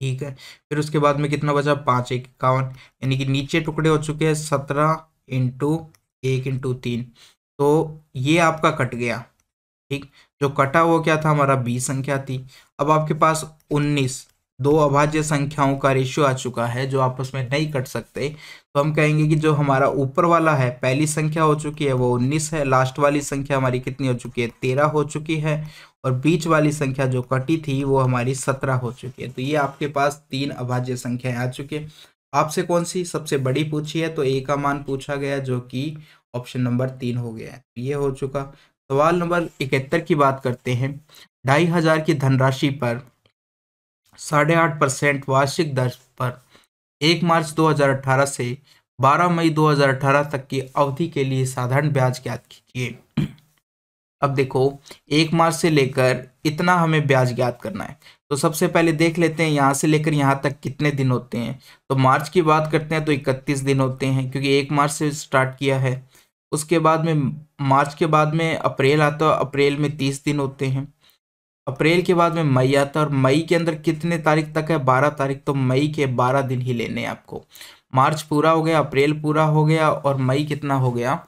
ठीक है फिर उसके बाद में कितना बचा पाँच एक इक्यावन यानी कि नीचे टुकड़े हो चुके हैं सत्रह इंटू एक इंटू तीन तो ये आपका कट गया ठीक जो कटा वो क्या था हमारा बीस संख्या थी अब आपके पास उन्नीस दो अभाज्य संख्याओं का रेशियो आ चुका है जो आपस में नहीं कट सकते तो हम कहेंगे कि जो हमारा ऊपर वाला है पहली संख्या हो चुकी है वो उन्नीस है लास्ट वाली संख्या हमारी कितनी हो चुकी है तेरह हो चुकी है और बीच वाली संख्या जो कटी थी वो हमारी सत्रह हो चुकी है तो ये आपके पास तीन अभाज्य संख्याएं आ चुकी है आपसे कौन सी सबसे बड़ी पूछी है तो ए का मान पूछा गया जो कि ऑप्शन नंबर तीन हो गया है तो ये हो चुका सवाल नंबर इकहत्तर की बात करते हैं ढाई हजार की धनराशि पर साढ़े आठ परसेंट वार्षिक दर पर एक मार्च 2018 से 12 मई 2018 तक की अवधि के लिए साधारण ब्याज ज्ञात कीजिए अब देखो एक मार्च से लेकर इतना हमें ब्याज ज्ञात करना है तो सबसे पहले देख लेते हैं यहाँ से लेकर यहाँ तक कितने दिन होते हैं तो मार्च की बात करते हैं तो 31 दिन होते हैं क्योंकि एक मार्च से स्टार्ट किया है उसके बाद में मार्च के बाद में अप्रैल आता है अप्रैल में 30 दिन होते हैं अप्रैल के बाद में मई आता है और मई के अंदर कितने तारीख तक है बारह तारीख तो मई के बारह दिन ही लेने आपको मार्च पूरा हो गया अप्रैल पूरा हो गया और मई कितना हो गया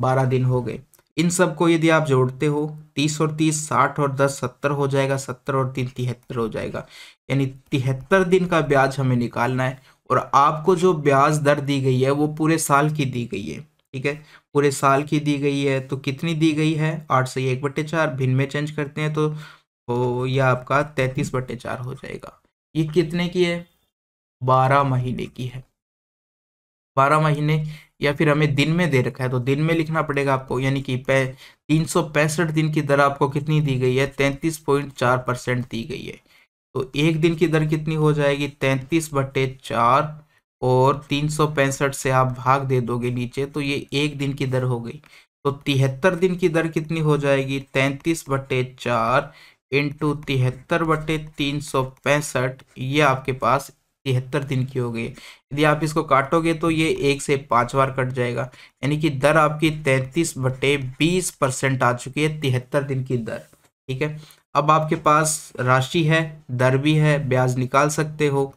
बारह दिन हो गए इन सब को यदि आप जोड़ते हो तीस और तीस साठ और दस सत्तर हो जाएगा सत्तर और तीन तिहत्तर हो जाएगा यानी तिहत्तर दिन का ब्याज हमें निकालना है और आपको जो ब्याज दर दी गई है वो पूरे साल की दी गई है ठीक है पूरे साल की दी गई है तो कितनी दी गई है आठ से एक बटे चार भिन्न में चेंज करते हैं तो तो यह आपका तैतीस बटे चार हो जाएगा ये कितने की है बारह महीने की है बारह महीने या फिर हमें दिन में दे रखा है तो दिन में लिखना पड़ेगा आपको यानी कि तीन सौ पैंसठ दिन की दर आपको कितनी दी गई है तैंतीस पॉइंट चार परसेंट दी गई है तो एक दिन की दर कितनी हो जाएगी तैंतीस बटे चार और तीन सौ पैंसठ से आप भाग दे दोगे नीचे तो ये एक दिन की दर हो गई तो तिहत्तर दिन की दर कितनी हो जाएगी तैंतीस बटे चार इंटू तिहत्तर बटे तीन सौ पैंसठ ये आपके पास तिहत्तर दिन की हो गई यदि आप इसको काटोगे तो ये एक से पाँच बार कट जाएगा यानी कि दर आपकी तैंतीस बटे बीस परसेंट आ चुकी है तिहत्तर दिन की दर ठीक है अब आपके पास राशि है दर भी है ब्याज निकाल सकते हो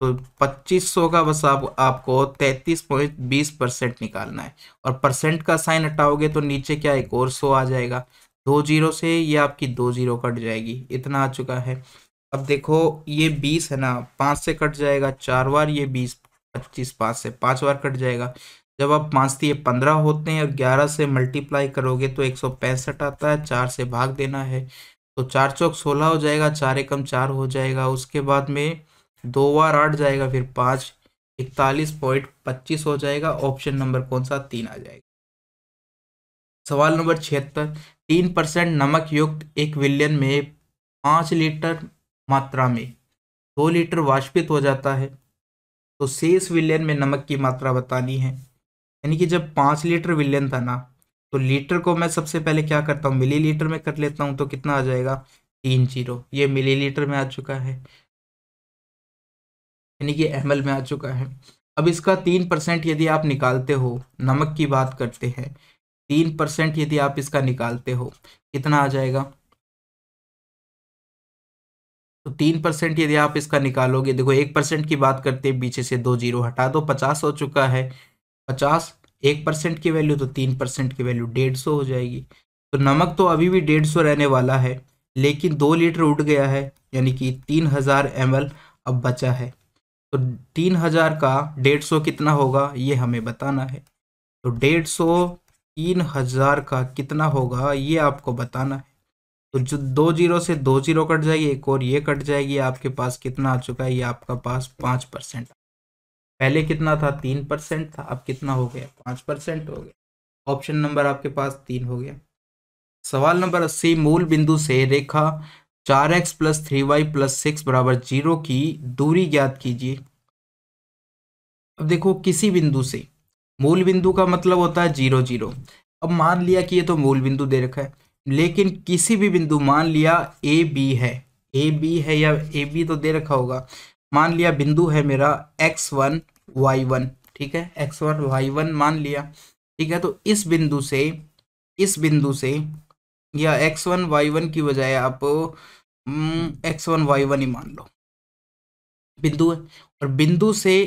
तो पच्चीस सौ का बस आप आपको तैंतीस पॉइंट बीस परसेंट निकालना है और परसेंट का साइन हटाओगे तो नीचे क्या एक और सौ आ जाएगा दो जीरो से ये आपकी दो जीरो कट जाएगी इतना आ चुका है अब देखो ये बीस है ना पाँच से कट जाएगा चार बार ये बीस पच्चीस पाँच से पाँच बार कट जाएगा जब आप पाँच से ये पंद्रह होते हैं और ग्यारह से मल्टीप्लाई करोगे तो एक सौ पैंसठ आता है चार से भाग देना है तो चार चौक सोलह हो जाएगा चार एकम चार हो जाएगा उसके बाद में दो बार आठ जाएगा फिर पाँच इकतालीस पॉइंट पच्चीस हो जाएगा ऑप्शन नंबर कौन सा तीन आ जाएगा सवाल नंबर छिहत्तर तीन परसेंट नमक युक्त एक विलियन में पाँच लीटर मात्रा में दो लीटर वाष्पित हो जाता है तो शेष विलियन में नमक की मात्रा बतानी है यानी कि जब पाँच लीटर विलियन था ना तो लीटर को मैं सबसे पहले क्या करता हूँ मिली लीटर में कर लेता हूँ तो कितना आ जाएगा तीन जीरो ये मिली लीटर में आ चुका है यानी कि एम में आ चुका है अब इसका तीन परसेंट यदि आप निकालते हो नमक की बात करते हैं तीन परसेंट यदि आप इसका निकालते हो कितना आ जाएगा तो तीन परसेंट यदि आप इसका निकालोगे देखो एक परसेंट की बात करते हैं पीछे से दो जीरो हटा दो पचास हो चुका है पचास एक परसेंट की वैल्यू तो तीन परसेंट की वैल्यू डेढ़ सौ हो जाएगी तो नमक तो अभी भी डेढ़ सौ रहने वाला है लेकिन दो लीटर उठ गया है यानी कि तीन हज़ार एम अब बचा है तो तीन हज़ार का डेढ़ सौ कितना होगा ये हमें बताना है तो डेढ़ सौ तीन हजार का कितना होगा ये आपको बताना है तो जो दो जीरो से दो जीरो कट जाएगी एक और ये कट जाएगी आपके पास कितना आ चुका है ये आपका पास पाँच परसेंट पहले कितना था तीन परसेंट था अब कितना हो गया पाँच परसेंट हो गया ऑप्शन नंबर आपके पास तीन हो गया सवाल नंबर अस्सी मूल बिंदु से रेखा चार X plus three Y plus six बराबर जीरो की दूरी ज्ञात कीजिए अब देखो किसी बिंदु से मूल बिंदु का मतलब होता है जीरो जीरो अब मान लिया कि ये तो मूल बिंदु दे रखा है लेकिन किसी भी बिंदु मान लिया ए बी है ए बी है या ए बी तो दे रखा होगा मान लिया बिंदु है मेरा एक्स वन वाई वन ठीक है एक्स वन वाई वन मान लिया ठीक है तो इस बिंदु से इस बिंदु से या एक्स वन वाई वन की बजाय आप एक्स वन वाई वन ही मान लो बिंदु है और बिंदु से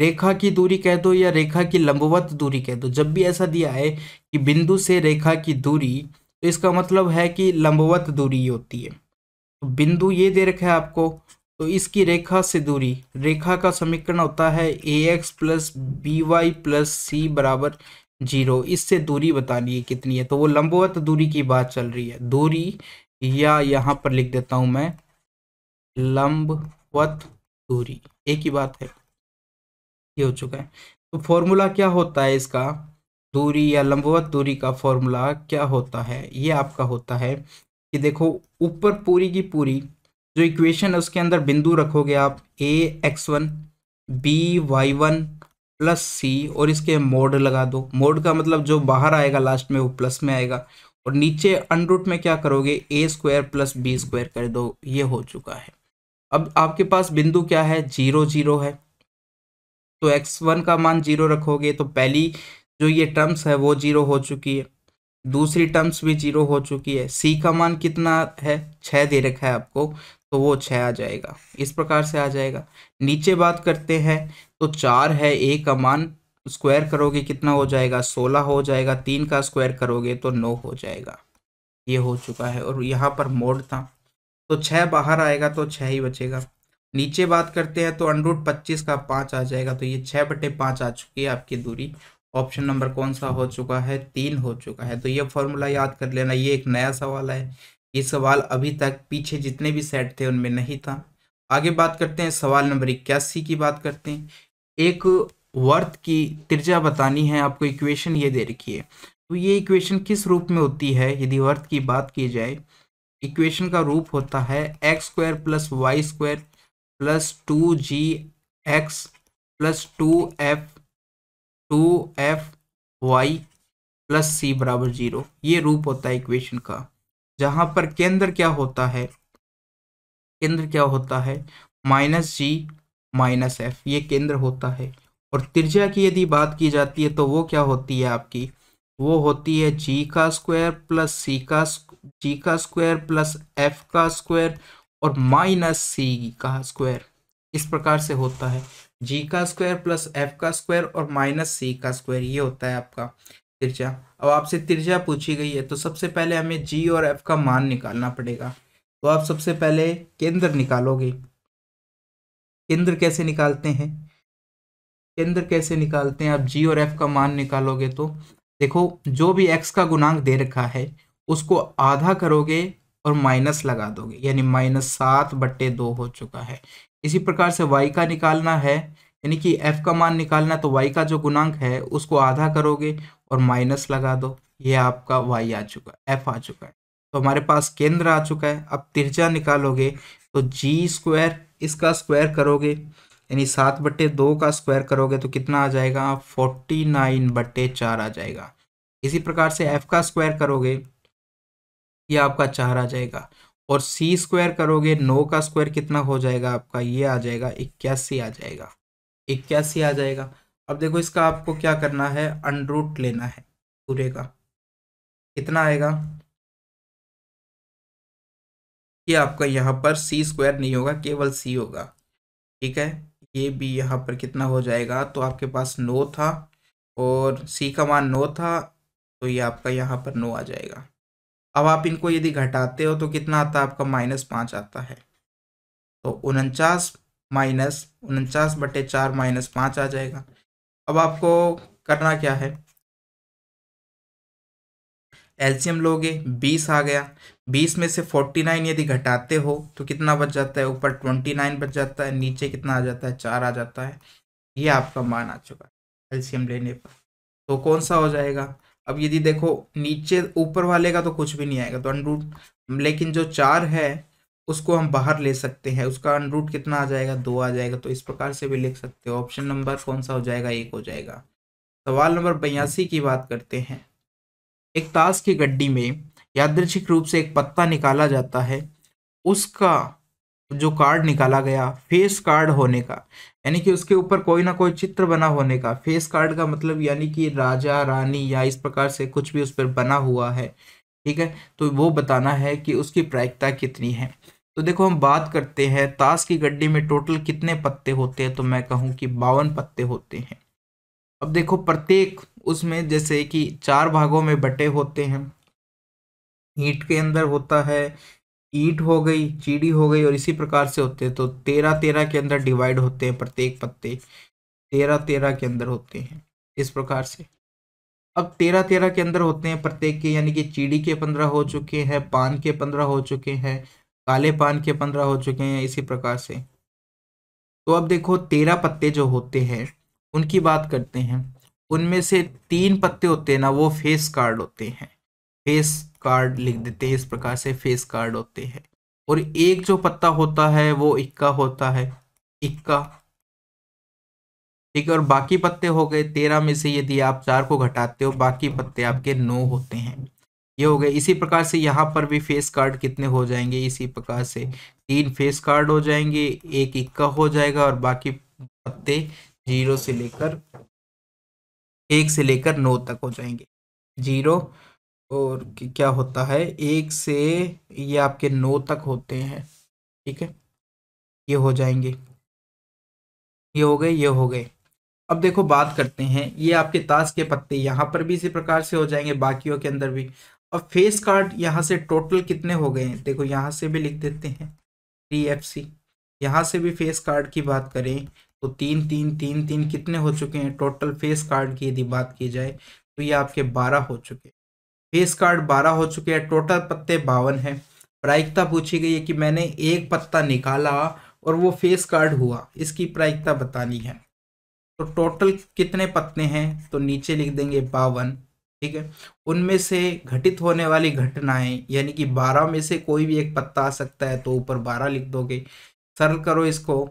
रेखा की दूरी कह दो या रेखा की लंबवत दूरी कह दो जब भी ऐसा दिया है कि बिंदु से रेखा की दूरी तो इसका मतलब है कि लंबवत दूरी होती है तो बिंदु ये दे रखा है आपको तो इसकी रेखा से दूरी रेखा का समीकरण होता है A X plus B Y plus C बराबर जीरो इससे दूरी बतानी है कितनी है तो वो लंबवत दूरी की बात चल रही है दूरी या यहाँ पर लिख देता हूँ मैं लंबवत दूरी एक ही बात है ये हो चुका है तो फॉर्मूला क्या होता है इसका दूरी या लंबवत दूरी का फॉर्मूला क्या होता है ये आपका होता है कि देखो ऊपर पूरी की पूरी जो इक्वेशन है उसके अंदर बिंदु रखोगे आप A X one B Y one plus C और इसके मोड लगा दो मोड का मतलब जो बाहर आएगा लास्ट में वो प्लस में आएगा और नीचे अनरूट में क्या करोगे A square plus B square कर दो ये हो चुका है अब आपके पास बिंदु क्या है जीरो जीरो है तो एक्स वन का मान जीरो रखोगे तो पहली जो ये टर्म्स है वो जीरो हो चुकी है दूसरी टर्म्स भी जीरो हो चुकी है सी का मान कितना है छः दे रखा है आपको तो वो छः आ जाएगा इस प्रकार से आ जाएगा नीचे बात करते हैं तो चार है ए का मान स्क्वायर करोगे कितना हो जाएगा सोलह हो जाएगा तीन का स्क्वायर करोगे तो नौ हो जाएगा ये हो चुका है और यहाँ पर मोड था तो छः बाहर आएगा तो छः ही बचेगा नीचे बात करते हैं तो अनरूट पच्चीस का पाँच आ जाएगा तो ये छः बटे पाँच आ चुकी है आपकी दूरी ऑप्शन नंबर कौन सा हो चुका है तीन हो चुका है तो ये फॉर्मूला याद कर लेना ये एक नया सवाल है ये सवाल अभी तक पीछे जितने भी सेट थे उनमें नहीं था आगे बात करते हैं सवाल नंबर इक्यासी की बात करते हैं एक वर्थ की त्रिज्या बतानी है आपको इक्वेशन ये दे रखी है तो ये इक्वेशन किस रूप में होती है यदि वर्थ की बात की जाए इक्वेशन का रूप होता है X square plus Y square plus two G X plus two F two F Y plus C बराबर जीरो ये रूप होता है इक्वेशन का जहां पर केंद्र क्या होता है केंद्र क्या होता है माइनस जी माइनस एफ ये केंद्र होता है और त्रिज्या की यदि बात की जाती है तो वो क्या होती है आपकी वो होती है जी का स्क्वायर प्लस सी का जी का स्क्वायर प्लस एफ का स्क्वायर और माइनस सी का स्क्वायर इस प्रकार से होता है जी का स्क्वायर प्लस एफ का स्क्वायर और माइनस सी का स्क्वायर ये होता है आपका तिरछा अब आपसे तिरछा पूछी गई है तो सबसे पहले हमें जी और एफ का मान निकालना पड़ेगा तो आप सबसे पहले केंद्र निकालोगे केंद्र कैसे निकालते हैं केंद्र कैसे निकालते हैं आप जी और एफ का मान निकालोगे तो देखो जो भी एक्स का गुणांक दे रखा है उसको आधा करोगे और माइनस लगा दोगे यानी माइनस सात बट्टे दो हो चुका है इसी प्रकार से वाई का निकालना है यानी कि एफ का मान निकालना तो वाई का जो गुणांक है उसको आधा करोगे और माइनस लगा दो ये आपका वाई आ चुका है एफ आ चुका है तो हमारे पास केंद्र आ चुका है अब तिरजा निकालोगे तो जी स्क्वायर इसका स्क्वायर करोगे यानी सात बट्टे दो का स्क्वायर करोगे तो कितना आ जाएगा फोर्टी नाइन बट्टे चार आ जाएगा इसी प्रकार से एफ का स्क्वायर करोगे ये आपका चार आ जाएगा और सी स्क्वायर करोगे नौ का स्क्वायर कितना हो जाएगा आपका ये आ जाएगा इक्यासी आ जाएगा इक्यासी आ जाएगा अब देखो इसका आपको क्या करना है अनरूट लेना है पूरे का कितना आएगा ये आपका यहाँ पर सी स्क्वायर नहीं होगा केवल सी होगा ठीक है ये भी यहाँ पर कितना हो जाएगा तो आपके पास नो था और सी का मान नो था तो ये आपका यहाँ पर नो आ जाएगा अब आप इनको यदि घटाते हो तो कितना आता है आपका माइनस पाँच आता है तो उनचास माइनस उनचास बटे चार माइनस पाँच आ जाएगा अब आपको करना क्या है एल्शियम लोगे बीस आ गया बीस में से फोर्टी नाइन यदि घटाते हो तो कितना बच जाता है ऊपर ट्वेंटी नाइन बच जाता है नीचे कितना आ जाता है चार आ जाता है ये आपका मान आ चुका है एल्शियम लेने पर तो कौन सा हो जाएगा अब यदि देखो नीचे ऊपर वाले का तो कुछ भी नहीं आएगा तो अनरूट लेकिन जो चार है उसको हम बाहर ले सकते हैं उसका अनरूट कितना आ जाएगा दो आ जाएगा तो इस प्रकार से भी लिख सकते हो ऑप्शन नंबर कौन सा हो जाएगा एक हो जाएगा सवाल नंबर बयासी की बात करते हैं एक ताश की गड्डी में यादृक रूप से एक पत्ता निकाला जाता है उसका जो कार्ड निकाला गया फेस कार्ड होने का यानी कि उसके ऊपर कोई ना कोई चित्र बना होने का फेस कार्ड का मतलब यानी कि राजा रानी या इस प्रकार से कुछ भी उस पर बना हुआ है ठीक है तो वो बताना है कि उसकी प्रायिकता कितनी है तो देखो हम बात करते हैं ताश की गड्डी में टोटल कितने पत्ते होते हैं तो मैं कहूँ कि बावन पत्ते होते हैं अब देखो प्रत्येक उसमें जैसे कि चार भागों में बटे होते हैं ईट के अंदर होता है ईट हो गई चीड़ी हो गई और इसी प्रकार से होते हैं तो तेरह तेरह के अंदर डिवाइड होते हैं प्रत्येक पत्ते तेरह तेरह के अंदर होते हैं इस प्रकार से अब तेरह तेरह के अंदर होते हैं प्रत्येक के यानी कि चीड़ी के पंद्रह हो चुके हैं पान के पंद्रह हो चुके हैं काले पान के पंद्रह हो चुके हैं इसी प्रकार से तो अब देखो तेरह पत्ते जो होते हैं उनकी बात करते हैं उनमें से तीन पत्ते होते हैं ना वो फेस कार्ड होते हैं फेस कार्ड लिख देते हैं इस प्रकार से फेस कार्ड होते हैं और एक जो पत्ता होता है वो इक्का होता है इक्का ठीक है और बाकी पत्ते हो गए तेरह में से यदि आप चार को घटाते हो बाकी पत्ते आपके नौ होते हैं ये हो गए इसी प्रकार से यहाँ पर भी फेस कार्ड कितने हो जाएंगे इसी प्रकार से तीन फेस कार्ड हो जाएंगे एक इक्का हो जाएगा और बाकी पत्ते जीरो से लेकर एक से लेकर नौ तक हो जाएंगे जीरो और क्या होता है एक से ये आपके नौ तक होते हैं ठीक है ये हो जाएंगे ये हो गए ये हो गए अब देखो बात करते हैं ये आपके ताश के पत्ते यहाँ पर भी इसी प्रकार से हो जाएंगे बाकियों के अंदर भी अब फेस कार्ड यहाँ से टोटल कितने हो गए हैं देखो यहाँ से भी लिख देते हैं थ्री एफ सी यहाँ से भी फेस कार्ड की बात करें तो तीन तीन तीन तीन कितने हो चुके हैं टोटल फेस कार्ड की यदि बात की जाए तो ये आपके बारह हो चुके हैं फेस कार्ड बारह हो चुके हैं टोटल पत्ते बावन हैं प्रायिकता पूछी गई है कि मैंने एक पत्ता निकाला और वो फेस कार्ड हुआ इसकी प्रायिकता बतानी है तो टोटल कितने पत्ते हैं तो नीचे लिख देंगे बावन ठीक है उनमें से घटित होने वाली घटनाएं यानी कि बारह में से कोई भी एक पत्ता आ सकता है तो ऊपर बारह लिख दोगे सरल करो इसको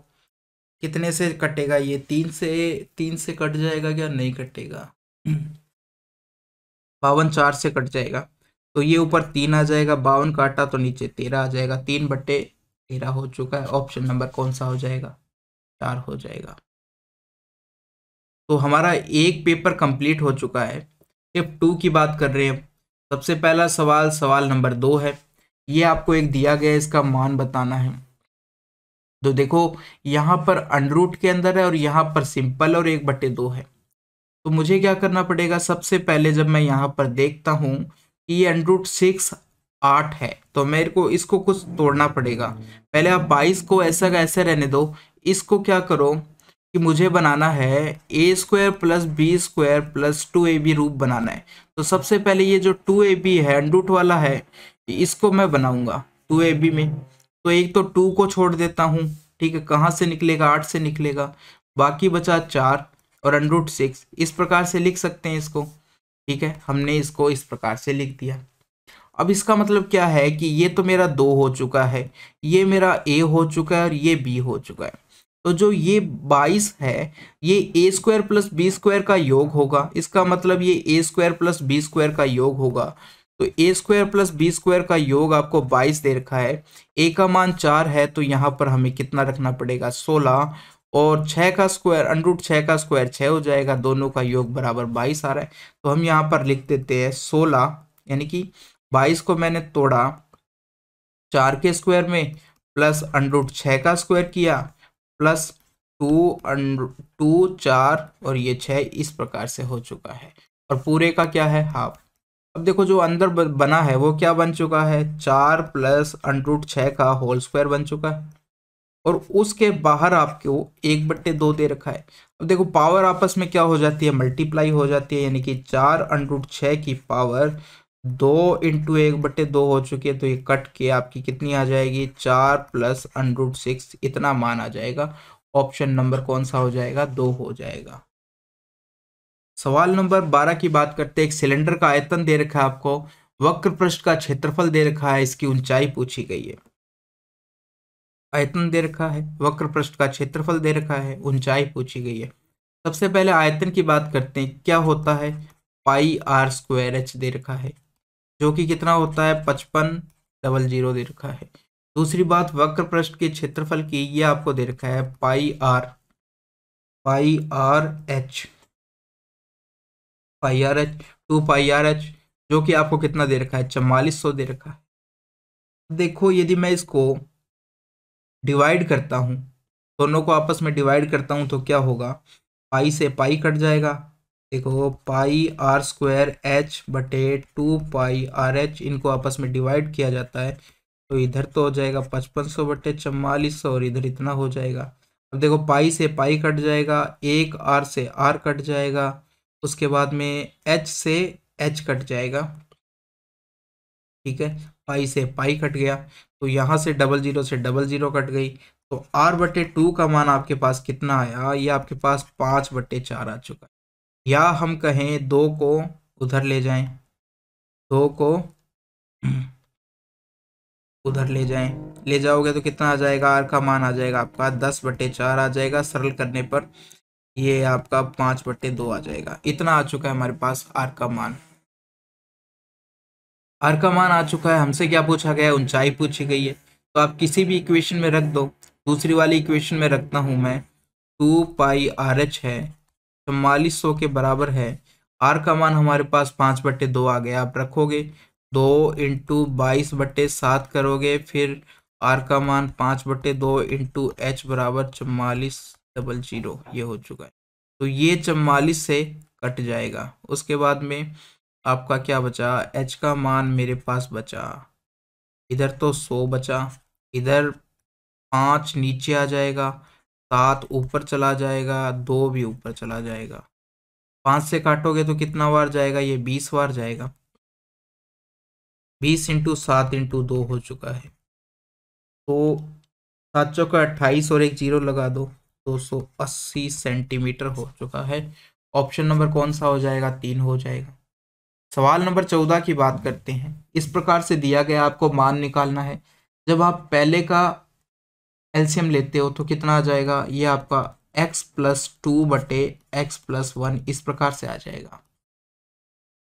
कितने से कटेगा ये तीन से तीन से कट जाएगा क्या नहीं कटेगा बावन चार से कट जाएगा तो ये ऊपर तीन आ जाएगा बावन काटा तो नीचे तेरह आ जाएगा तीन बट्टे तेरह हो चुका है ऑप्शन नंबर कौन सा हो जाएगा चार हो जाएगा तो हमारा एक पेपर कंप्लीट हो चुका है स्टेप टू की बात कर रहे हैं सबसे पहला सवाल सवाल नंबर दो है ये आपको एक दिया गया है इसका मान बताना है तो देखो यहाँ पर अंडरूट के अंदर है और यहाँ पर सिंपल और एक बट्टे दो है तो मुझे क्या करना पड़ेगा सबसे पहले जब मैं यहाँ पर देखता हूँ कि ये अंडर रूट सिक्स आठ है तो मेरे को इसको कुछ तोड़ना पड़ेगा पहले आप बाईस को ऐसा का ऐसे रहने दो इसको क्या करो कि मुझे बनाना है A square plus B square plus two A B रूप बनाना है तो सबसे पहले ये जो टू ए बी है एंड्रूट वाला है इसको मैं बनाऊंगा टू ए बी में तो एक तो टू को छोड़ देता हूँ ठीक है कहाँ से निकलेगा आठ से निकलेगा बाकी बचा चार और रूट सिक्स इस प्रकार से लिख सकते हैं इसको ठीक है हमने इसको इस प्रकार से लिख दिया अब इसका मतलब क्या है कि ये तो मेरा दो हो चुका है ये मेरा ए हो चुका है और ये बी हो चुका है तो जो ये बाईस है ये A square plus B square का योग होगा इसका मतलब ये A square plus B square का योग होगा तो A square plus B square का योग आपको बाईस दे रखा है ए का मान चार है तो यहाँ पर हमें कितना रखना पड़ेगा सोलह और छः का स्क्वायर अंडरूट छः का स्क्वायर छः हो जाएगा दोनों का योग बराबर बाईस आ रहा है तो हम यहाँ पर लिख देते हैं सोलह यानी कि बाईस को मैंने तोड़ा चार के स्क्वायर में प्लस अंडरूट छः का स्क्वायर किया प्लस टू अंड टू चार और ये छः इस प्रकार से हो चुका है और पूरे का क्या है हाफ अब देखो जो अंदर बना है वो क्या बन चुका है चार प्लस अंडरूट छः का होल स्क्वायर बन चुका है और उसके बाहर आपको एक बट्टे दो दे रखा है अब देखो पावर आपस में क्या हो जाती है मल्टीप्लाई हो जाती है यानी कि चार अंडरूट छः की पावर दो इंटू एक बट्टे दो हो चुके तो ये कट के आपकी कितनी आ जाएगी चार प्लस अंडरूट सिक्स इतना मान आ जाएगा ऑप्शन नंबर कौन सा हो जाएगा दो हो जाएगा सवाल नंबर बारह की बात करते हैं एक सिलेंडर का आयतन दे रखा है आपको वक्र पृष्ठ का क्षेत्रफल दे रखा है इसकी ऊंचाई पूछी गई है आयतन दे रखा है वक्र पृष्ठ का क्षेत्रफल दे रखा है ऊंचाई पूछी गई है सबसे पहले आयतन की बात करते हैं क्या होता है पाई आर स्क्वायर एच दे रखा है जो कि कितना होता है पचपन डबल जीरो दे रखा है दूसरी बात वक्र पृष्ठ के क्षेत्रफल की यह आपको दे रखा है pi R pi are H pi are H two pi are H जो कि आपको कितना दे रखा है चवालीस सौ दे रखा है देखो यदि मैं इसको डिवाइड करता हूँ दोनों को आपस में डिवाइड करता हूँ तो क्या होगा पाई से पाई कट जाएगा देखो पाई आर स्क्वायर एच बटे टू पाई आर एच इनको आपस में डिवाइड किया जाता है तो इधर तो हो जाएगा पचपन सौ बटे चवालीस सौ और इधर इतना हो जाएगा अब देखो पाई से पाई कट जाएगा एक आर से आर कट जाएगा उसके बाद में एच से एच कट जाएगा ठीक है पाई से पाई कट गया तो यहाँ से डबल जीरो से डबल जीरो कट गई तो आर बटे टू का मान आपके पास कितना आया ये आपके पास पाँच बटे चार आ चुका या हम कहें दो को उधर ले जाएं दो को उधर ले जाएं ले जाओगे तो कितना आ जाएगा आर का मान आ जाएगा आपका दस बटे चार आ जाएगा सरल करने पर ये आपका पाँच बटे दो आ जाएगा इतना आ चुका है हमारे पास आर का मान आर का मान आ चुका है हमसे क्या पूछा गया है ऊंचाई पूछी गई है तो आप किसी भी इक्वेशन में रख दो दूसरी वाली इक्वेशन में रखता हूँ मैं टू पाई आर एच है चौवालीस सौ के बराबर है आर का मान हमारे पास पाँच बट्टे दो आ गया आप रखोगे दो इंटू बाईस बट्टे सात करोगे फिर आर का मान पाँच बट्टे दो इंटू एच बराबर चवालीस डबल जीरो ये हो चुका है तो ये चवालीस से कट जाएगा उसके बाद में आपका क्या बचा एच का मान मेरे पास बचा इधर तो सौ बचा इधर पाँच नीचे आ जाएगा सात ऊपर चला जाएगा दो भी ऊपर चला जाएगा पाँच से काटोगे तो कितना बार जाएगा ये बीस बार जाएगा बीस इंटू सात इंटू दो हो चुका है तो सात सौ का अट्ठाईस और एक जीरो लगा दो दो सौ अस्सी सेंटीमीटर हो चुका है ऑप्शन नंबर कौन सा हो जाएगा तीन हो जाएगा सवाल नंबर चौदह की बात करते हैं इस प्रकार से दिया गया आपको मान निकालना है जब आप पहले का एल्शियम लेते हो तो कितना आ जाएगा ये आपका एक्स प्लस टू बटे एक्स प्लस वन इस प्रकार से आ जाएगा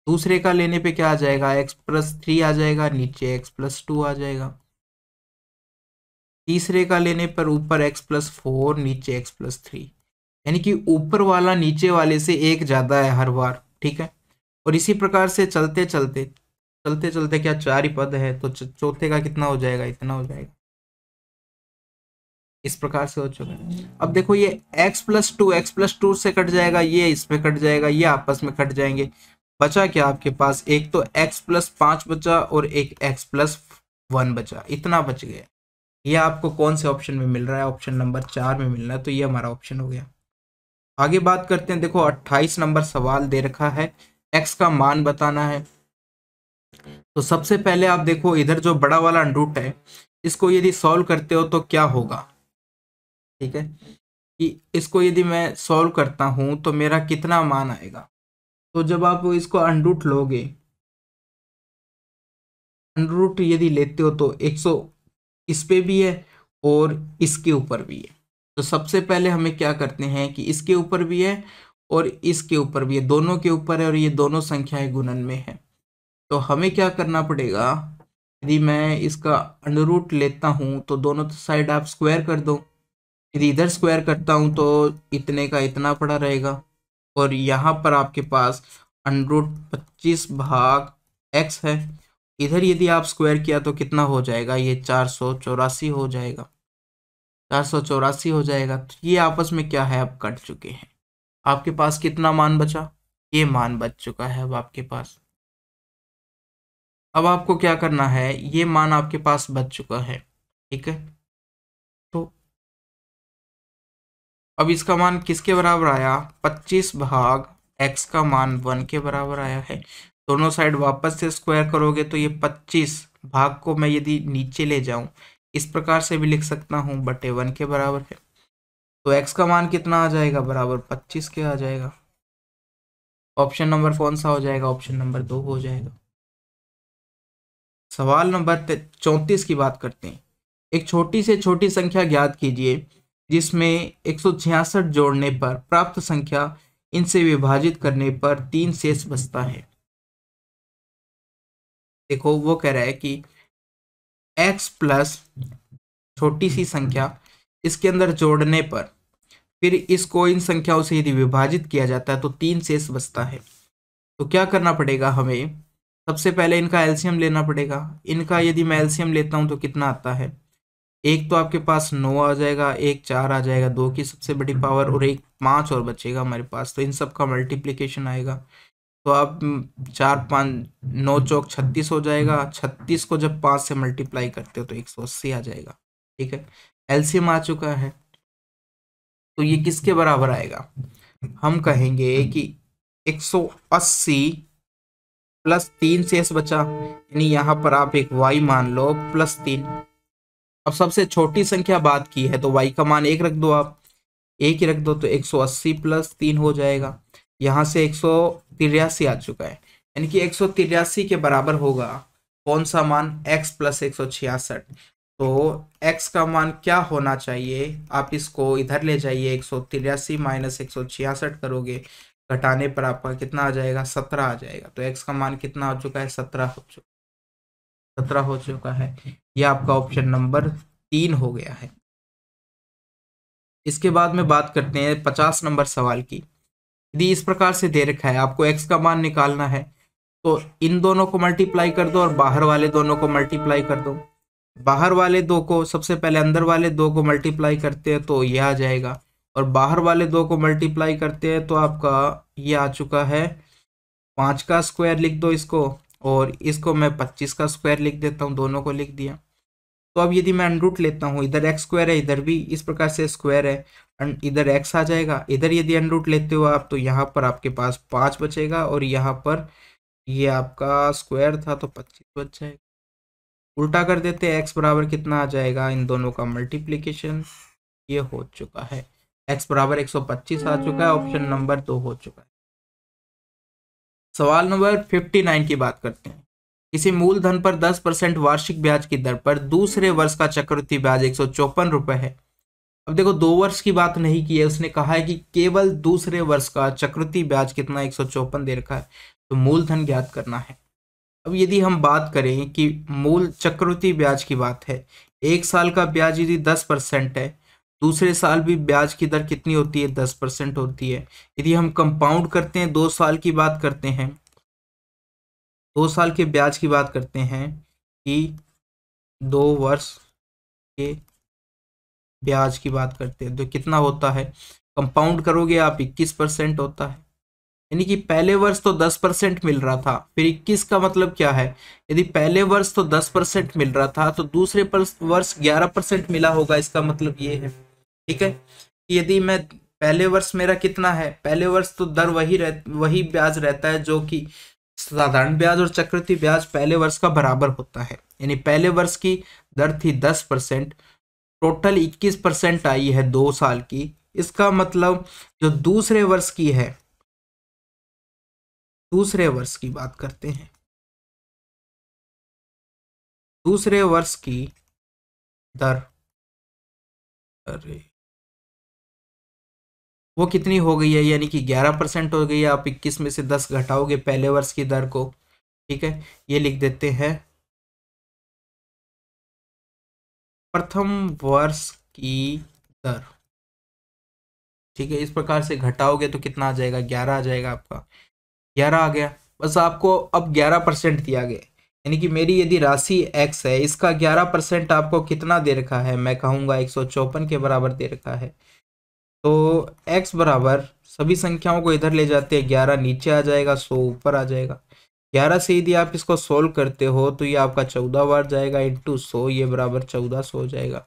दूसरे का लेने पे क्या आ जाएगा एक्स प्लस थ्री आ जाएगा नीचे एक्स प्लस टू आ जाएगा तीसरे का लेने पर ऊपर एक्स प्लस फोर नीचे एक्स प्लस थ्री यानी कि ऊपर वाला नीचे वाले से एक ज़्यादा है हर बार ठीक है और इसी प्रकार से चलते चलते चलते चलते क्या चार ही पद है तो चौथे का कितना हो जाएगा इतना हो जाएगा इस प्रकार से हो चुका है अब देखो ये x plus two x plus two से कट जाएगा ये इसमें कट जाएगा ये आपस में कट जाएंगे बचा क्या आपके पास एक तो x प्लस पांच बचा और एक x प्लस वन बचा इतना बच गया ये आपको कौन से ऑप्शन में मिल रहा है ऑप्शन नंबर चार में मिल रहा है तो ये हमारा ऑप्शन हो गया आगे बात करते हैं देखो अट्ठाईस नंबर सवाल दे रखा है एक्स का मान बताना है तो सबसे पहले आप देखो इधर जो बड़ा वाला अंडरूट है इसको यदि सॉल्व करते हो तो क्या होगा ठीक है कि इसको यदि मैं सॉल्व करता हूं तो मेरा कितना मान आएगा तो जब आप इसको अंडूट लोगे अंडरूट यदि लेते हो तो 100 इस पे भी है और इसके ऊपर भी है तो सबसे पहले हमें क्या करते हैं कि इसके ऊपर भी है और इसके ऊपर भी ये दोनों के ऊपर है और ये दोनों संख्याएं गुणन में है तो हमें क्या करना पड़ेगा यदि मैं इसका अंडर रूट लेता हूँ तो दोनों तो साइड आप स्क्वायर कर दो यदि इधर स्क्वायर करता हूँ तो इतने का इतना पड़ा रहेगा और यहाँ पर आपके पास अंडर रूट पच्चीस भाग एक्स है इधर यदि आप स्क्वायर किया तो कितना हो जाएगा ये चार सौ चौरासी हो जाएगा चार सौ चौरासी हो जाएगा तो ये आपस में क्या है आप कट चुके हैं आपके पास कितना मान बचा ये मान बच चुका है अब आपके पास अब आपको क्या करना है ये मान आपके पास बच चुका है ठीक है तो अब इसका मान किसके बराबर आया 25 भाग x का मान 1 के बराबर आया है दोनों साइड वापस से स्क्वायर करोगे तो ये 25 भाग को मैं यदि नीचे ले जाऊं इस प्रकार से भी लिख सकता हूं बटे वन के बराबर है तो एक्स का मान कितना आ जाएगा बराबर पच्चीस के आ जाएगा ऑप्शन नंबर कौन सा हो जाएगा ऑप्शन नंबर दो हो जाएगा सवाल नंबर चौंतीस की बात करते हैं एक छोटी से छोटी संख्या ज्ञात कीजिए जिसमें एक जोड़ने पर प्राप्त संख्या इनसे विभाजित करने पर तीन शेष बचता है देखो वो कह रहा है कि x प्लस छोटी सी संख्या इसके अंदर जोड़ने पर फिर इसको इन संख्याओं से यदि विभाजित किया जाता है तो तीन शेष बचता है तो क्या करना पड़ेगा हमें सबसे पहले इनका एल्सियम लेना पड़ेगा इनका यदि मैं एल्शियम लेता हूँ तो कितना आता है एक तो आपके पास नौ आ जाएगा एक चार आ जाएगा दो की सबसे बड़ी पावर और एक पाँच और बचेगा हमारे पास तो इन सब का मल्टीप्लीकेशन आएगा तो आप हम्म, चार पाँच नौ चौक छत्तीस हो जाएगा छत्तीस को जब पाँच से मल्टीप्लाई करते हो तो एक सौ अस्सी आ जाएगा ठीक है एलसीएम आ चुका है तो ये किसके बराबर आएगा हम कहेंगे कि 180 प्लस तीन शेष बचा यानी यहाँ पर आप एक y मान लो प्लस तीन अब सबसे छोटी संख्या बात की है तो y का मान एक रख दो आप एक ही रख दो तो 180 प्लस तीन हो जाएगा यहाँ से एक आ चुका है यानी कि एक के बराबर होगा कौन सा मान x प्लस एक तो x का मान क्या होना चाहिए आप इसको इधर ले जाइए एक सौ तिरासी माइनस एक सौ छियासठ करोगे घटाने पर आपका कितना आ जाएगा सत्रह आ जाएगा तो x का मान कितना हो चुका है सत्रह हो चुका सत्रह हो चुका है यह आपका ऑप्शन नंबर तीन हो गया है इसके बाद में बात करते हैं पचास नंबर सवाल की यदि इस प्रकार से दे रखा है आपको x का मान निकालना है तो इन दोनों को मल्टीप्लाई कर दो और बाहर वाले दोनों को मल्टीप्लाई कर दो बाहर वाले दो को सबसे पहले अंदर वाले दो को मल्टीप्लाई करते हैं तो यह आ जाएगा और बाहर वाले दो को मल्टीप्लाई करते हैं तो आपका ये आ चुका है पाँच का स्क्वायर लिख दो इसको और इसको मैं पच्चीस का स्क्वायर लिख देता हूँ दोनों को लिख दिया तो अब यदि मैं अनरूट लेता हूँ इधर एक्स स्क्वायर है इधर भी इस प्रकार से स्क्वायर है इधर एक्स आ जाएगा इधर यदि अनरूट लेते हो आप तो यहाँ पर आपके पास पाँच बचेगा और यहाँ पर ये यह आपका स्क्वायर था तो पच्चीस बच जाएगा उल्टा कर देते हैं एक्स बराबर कितना आ जाएगा इन दोनों का मल्टीप्लीकेशन ये हो चुका है एक्स बराबर एक सौ पच्चीस आ चुका है ऑप्शन नंबर दो हो चुका है सवाल नंबर फिफ्टी नाइन की बात करते हैं किसी मूलधन पर दस परसेंट वार्षिक ब्याज की दर पर दूसरे वर्ष का चक्रवृद्धि ब्याज एक सौ चौपन रुपए है अब देखो दो वर्ष की बात नहीं की है उसने कहा है कि केवल दूसरे वर्ष का चक्रवृद्धि ब्याज कितना एक सौ चौपन दे रखा है तो मूलधन ज्ञात करना है अब यदि हम बात करें कि मूल चक्रवृत्ति ब्याज की बात है एक साल का ब्याज यदि दस परसेंट है दूसरे साल भी ब्याज की दर कितनी होती है दस परसेंट होती है यदि हम कंपाउंड करते हैं दो साल की बात करते हैं दो साल के ब्याज की बात करते हैं कि दो वर्ष के ब्याज की बात करते हैं तो कितना होता है कंपाउंड करोगे आप इक्कीस परसेंट होता है यानी कि पहले वर्ष तो 10 परसेंट मिल रहा था फिर 21 का मतलब क्या है यदि पहले वर्ष तो 10 परसेंट मिल रहा था तो दूसरे वर्ष 11 परसेंट मिला होगा इसका मतलब ये है ठीक है यदि मैं पहले वर्ष मेरा कितना है पहले वर्ष तो दर वही रह वही ब्याज रहता है जो कि साधारण ब्याज और चक्रवृद्धि ब्याज पहले वर्ष का बराबर होता है यानी पहले वर्ष की दर थी दस परसेंट टोटल इक्कीस परसेंट आई है दो साल की इसका मतलब जो दूसरे वर्ष की है दूसरे वर्ष की बात करते हैं दूसरे वर्ष की दर अरे वो कितनी हो गई है यानी कि 11 परसेंट हो गई है आप 21 में से 10 घटाओगे पहले वर्ष की दर को ठीक है ये लिख देते हैं प्रथम वर्ष की दर ठीक है इस प्रकार से घटाओगे तो कितना आ जाएगा 11 आ जाएगा आपका ग्यारह आ गया बस आपको अब ग्यारह परसेंट दिया गया यानी कि मेरी यदि राशि एक्स है इसका ग्यारह परसेंट आपको कितना दे रखा है मैं कहूँगा एक सौ चौपन के बराबर दे रखा है तो एक्स बराबर सभी संख्याओं को इधर ले जाते हैं ग्यारह नीचे आ जाएगा सौ ऊपर आ जाएगा ग्यारह से यदि आप इसको सोल्व करते हो तो ये आपका चौदह बार जाएगा इंटू सौ ये बराबर चौदह सौ हो जाएगा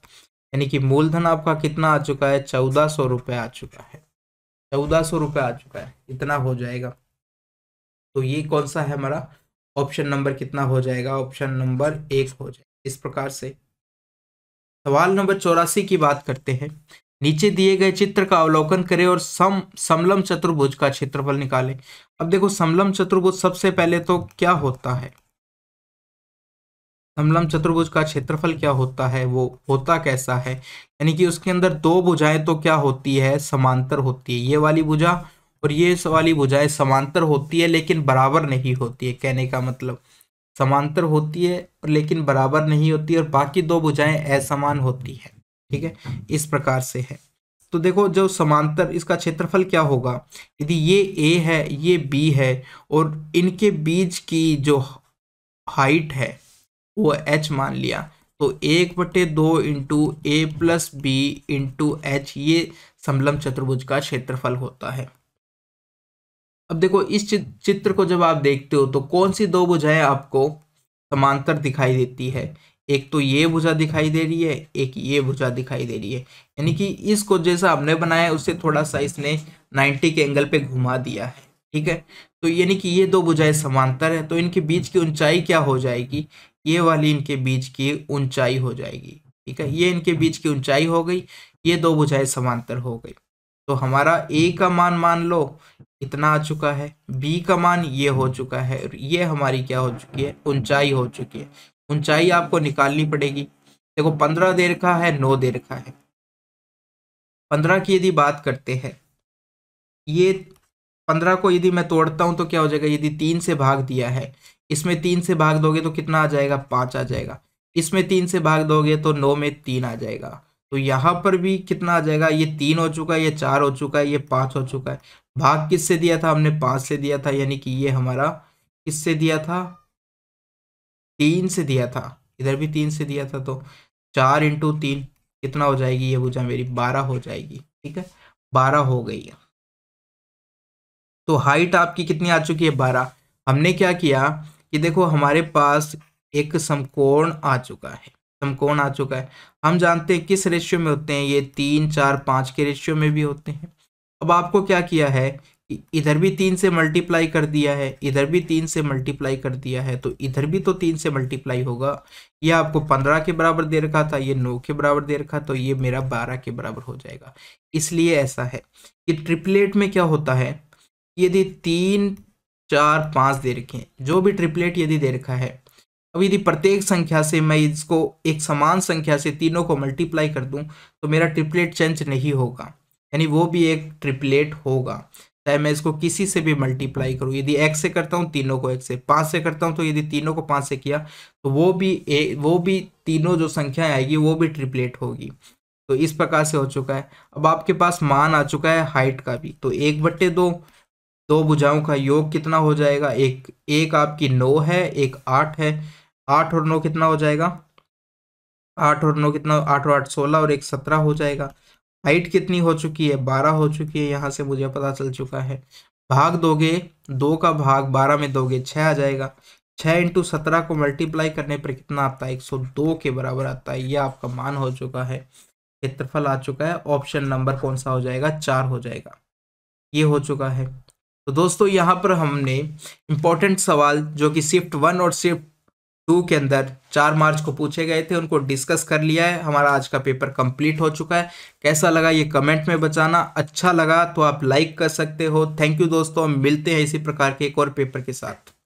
यानी कि मूलधन आपका कितना आ चुका है चौदह सौ रुपये आ चुका है चौदह सौ रुपये आ चुका है इतना हो जाएगा तो ये कौन सा है हमारा ऑप्शन नंबर कितना हो जाएगा ऑप्शन नंबर एक हो जाएगा इस प्रकार से सवाल नंबर चौरासी की बात करते हैं नीचे दिए गए चित्र का अवलोकन करें और सम समलम चतुर्भुज का क्षेत्रफल निकालें अब देखो समलम चतुर्भुज सबसे पहले तो क्या होता है समलम चतुर्भुज का क्षेत्रफल क्या होता है वो होता कैसा है यानी कि उसके अंदर दो भुजाएं तो क्या होती है समांतर होती है ये वाली भुजा और ये वाली भुजाएं समांतर होती है लेकिन बराबर नहीं होती है कहने का मतलब समांतर होती है लेकिन बराबर नहीं होती और बाकी दो भुजाएं असमान होती है ठीक है इस प्रकार से है तो देखो जो समांतर इसका क्षेत्रफल क्या होगा यदि ये ए है ये बी है और इनके बीच की जो हाइट है वो एच मान लिया तो एक बटे दो into a plus b into h ये समलम चतुर्भुज का क्षेत्रफल होता है अब देखो इस चित्र को जब आप देखते हो तो कौन सी दो भुजाएं आपको समांतर दिखाई देती है एक तो ये भुजा दिखाई दे रही है एक ये भुजा दिखाई दे रही है यानी कि इसको जैसा हमने बनाया उससे थोड़ा सा इसने 90 के एंगल पे घुमा दिया है ठीक है तो यानी कि ये दो भुजाएं समांतर है तो इनके बीच की ऊंचाई क्या हो जाएगी ये वाली इनके बीच की ऊंचाई हो जाएगी ठीक है ये इनके बीच की ऊंचाई हो गई ये दो भुजाएं समांतर हो गई तो हमारा ए का मान मान लो इतना आ चुका है बी का मान ये हो चुका है ये हमारी क्या हो चुकी है ऊंचाई हो चुकी है ऊंचाई आपको निकालनी पड़ेगी देखो पंद्रह दे रखा है नौ दे रखा है पंद्रह की यदि बात करते हैं ये पंद्रह को यदि मैं तोड़ता हूं तो क्या हो जाएगा यदि तीन से भाग दिया है इसमें तीन से भाग दोगे तो कितना आ जाएगा पांच आ जाएगा इसमें तीन से भाग दोगे तो नौ में तीन आ जाएगा तो यहाँ पर भी कितना आ जाएगा ये तीन हो चुका है ये चार हो चुका है ये पांच हो चुका है भाग किससे दिया था हमने पांच से दिया था यानी कि ये हमारा किससे दिया था तीन से दिया था इधर भी तीन से दिया था तो चार इंटू तीन कितना हो जाएगी ये भुजा मेरी बारह हो जाएगी ठीक है बारह हो गई है तो हाइट आपकी कितनी आ चुकी है बारह हमने क्या किया कि देखो हमारे पास एक समकोण आ चुका है समकोण आ चुका है हम जानते हैं किस रेशियो में होते हैं ये तीन चार पाँच के रेशियो में भी होते हैं अब आपको क्या किया है इधर भी तीन से मल्टीप्लाई कर दिया है इधर भी तीन से मल्टीप्लाई कर दिया है तो इधर भी तो तीन से मल्टीप्लाई होगा ये आपको पंद्रह के बराबर दे रखा था ये नौ के बराबर दे रखा तो ये मेरा बारह के बराबर हो जाएगा इसलिए ऐसा है कि ट्रिपलेट में क्या होता है यदि तीन चार पाँच दे रखे जो भी ट्रिपलेट यदि दे रखा है अब यदि प्रत्येक संख्या से मैं इसको एक समान संख्या से तीनों को मल्टीप्लाई कर दूं तो मेरा ट्रिपलेट चेंज नहीं होगा यानी वो भी एक ट्रिपलेट होगा चाहे मैं इसको किसी से भी मल्टीप्लाई करूँ यदि एक्स से करता हूँ तीनों को एक से पाँच से करता हूँ तो यदि तीनों को पाँच से किया तो वो भी ए वो भी तीनों जो संख्याएं आएगी वो भी ट्रिपलेट होगी तो इस प्रकार से हो चुका है अब आपके पास मान आ चुका है हाइट का भी तो एक बट्टे दो दो भुजाओं का योग कितना हो जाएगा एक एक आपकी नौ है एक आठ है आठ और नौ कितना हो जाएगा आठ और नौ कितना आठ और आठ सोलह और एक सत्रह हो जाएगा हाइट कितनी हो चुकी है बारह हो चुकी है यहाँ से मुझे पता चल चुका है भाग दोगे दो का भाग बारह में दोगे छः आ जाएगा छः इंटू सत्रह को मल्टीप्लाई करने पर कितना आता है एक सौ दो के बराबर आता है यह आपका मान हो चुका है क्षेत्रफल आ चुका है ऑप्शन नंबर कौन सा हो जाएगा चार हो जाएगा ये हो चुका है तो दोस्तों यहाँ पर हमने इम्पोर्टेंट सवाल जो कि शिफ्ट वन और शिफ्ट टू के अंदर चार मार्च को पूछे गए थे उनको डिस्कस कर लिया है हमारा आज का पेपर कंप्लीट हो चुका है कैसा लगा ये कमेंट में बचाना अच्छा लगा तो आप लाइक कर सकते हो थैंक यू दोस्तों हम मिलते हैं इसी प्रकार के एक और पेपर के साथ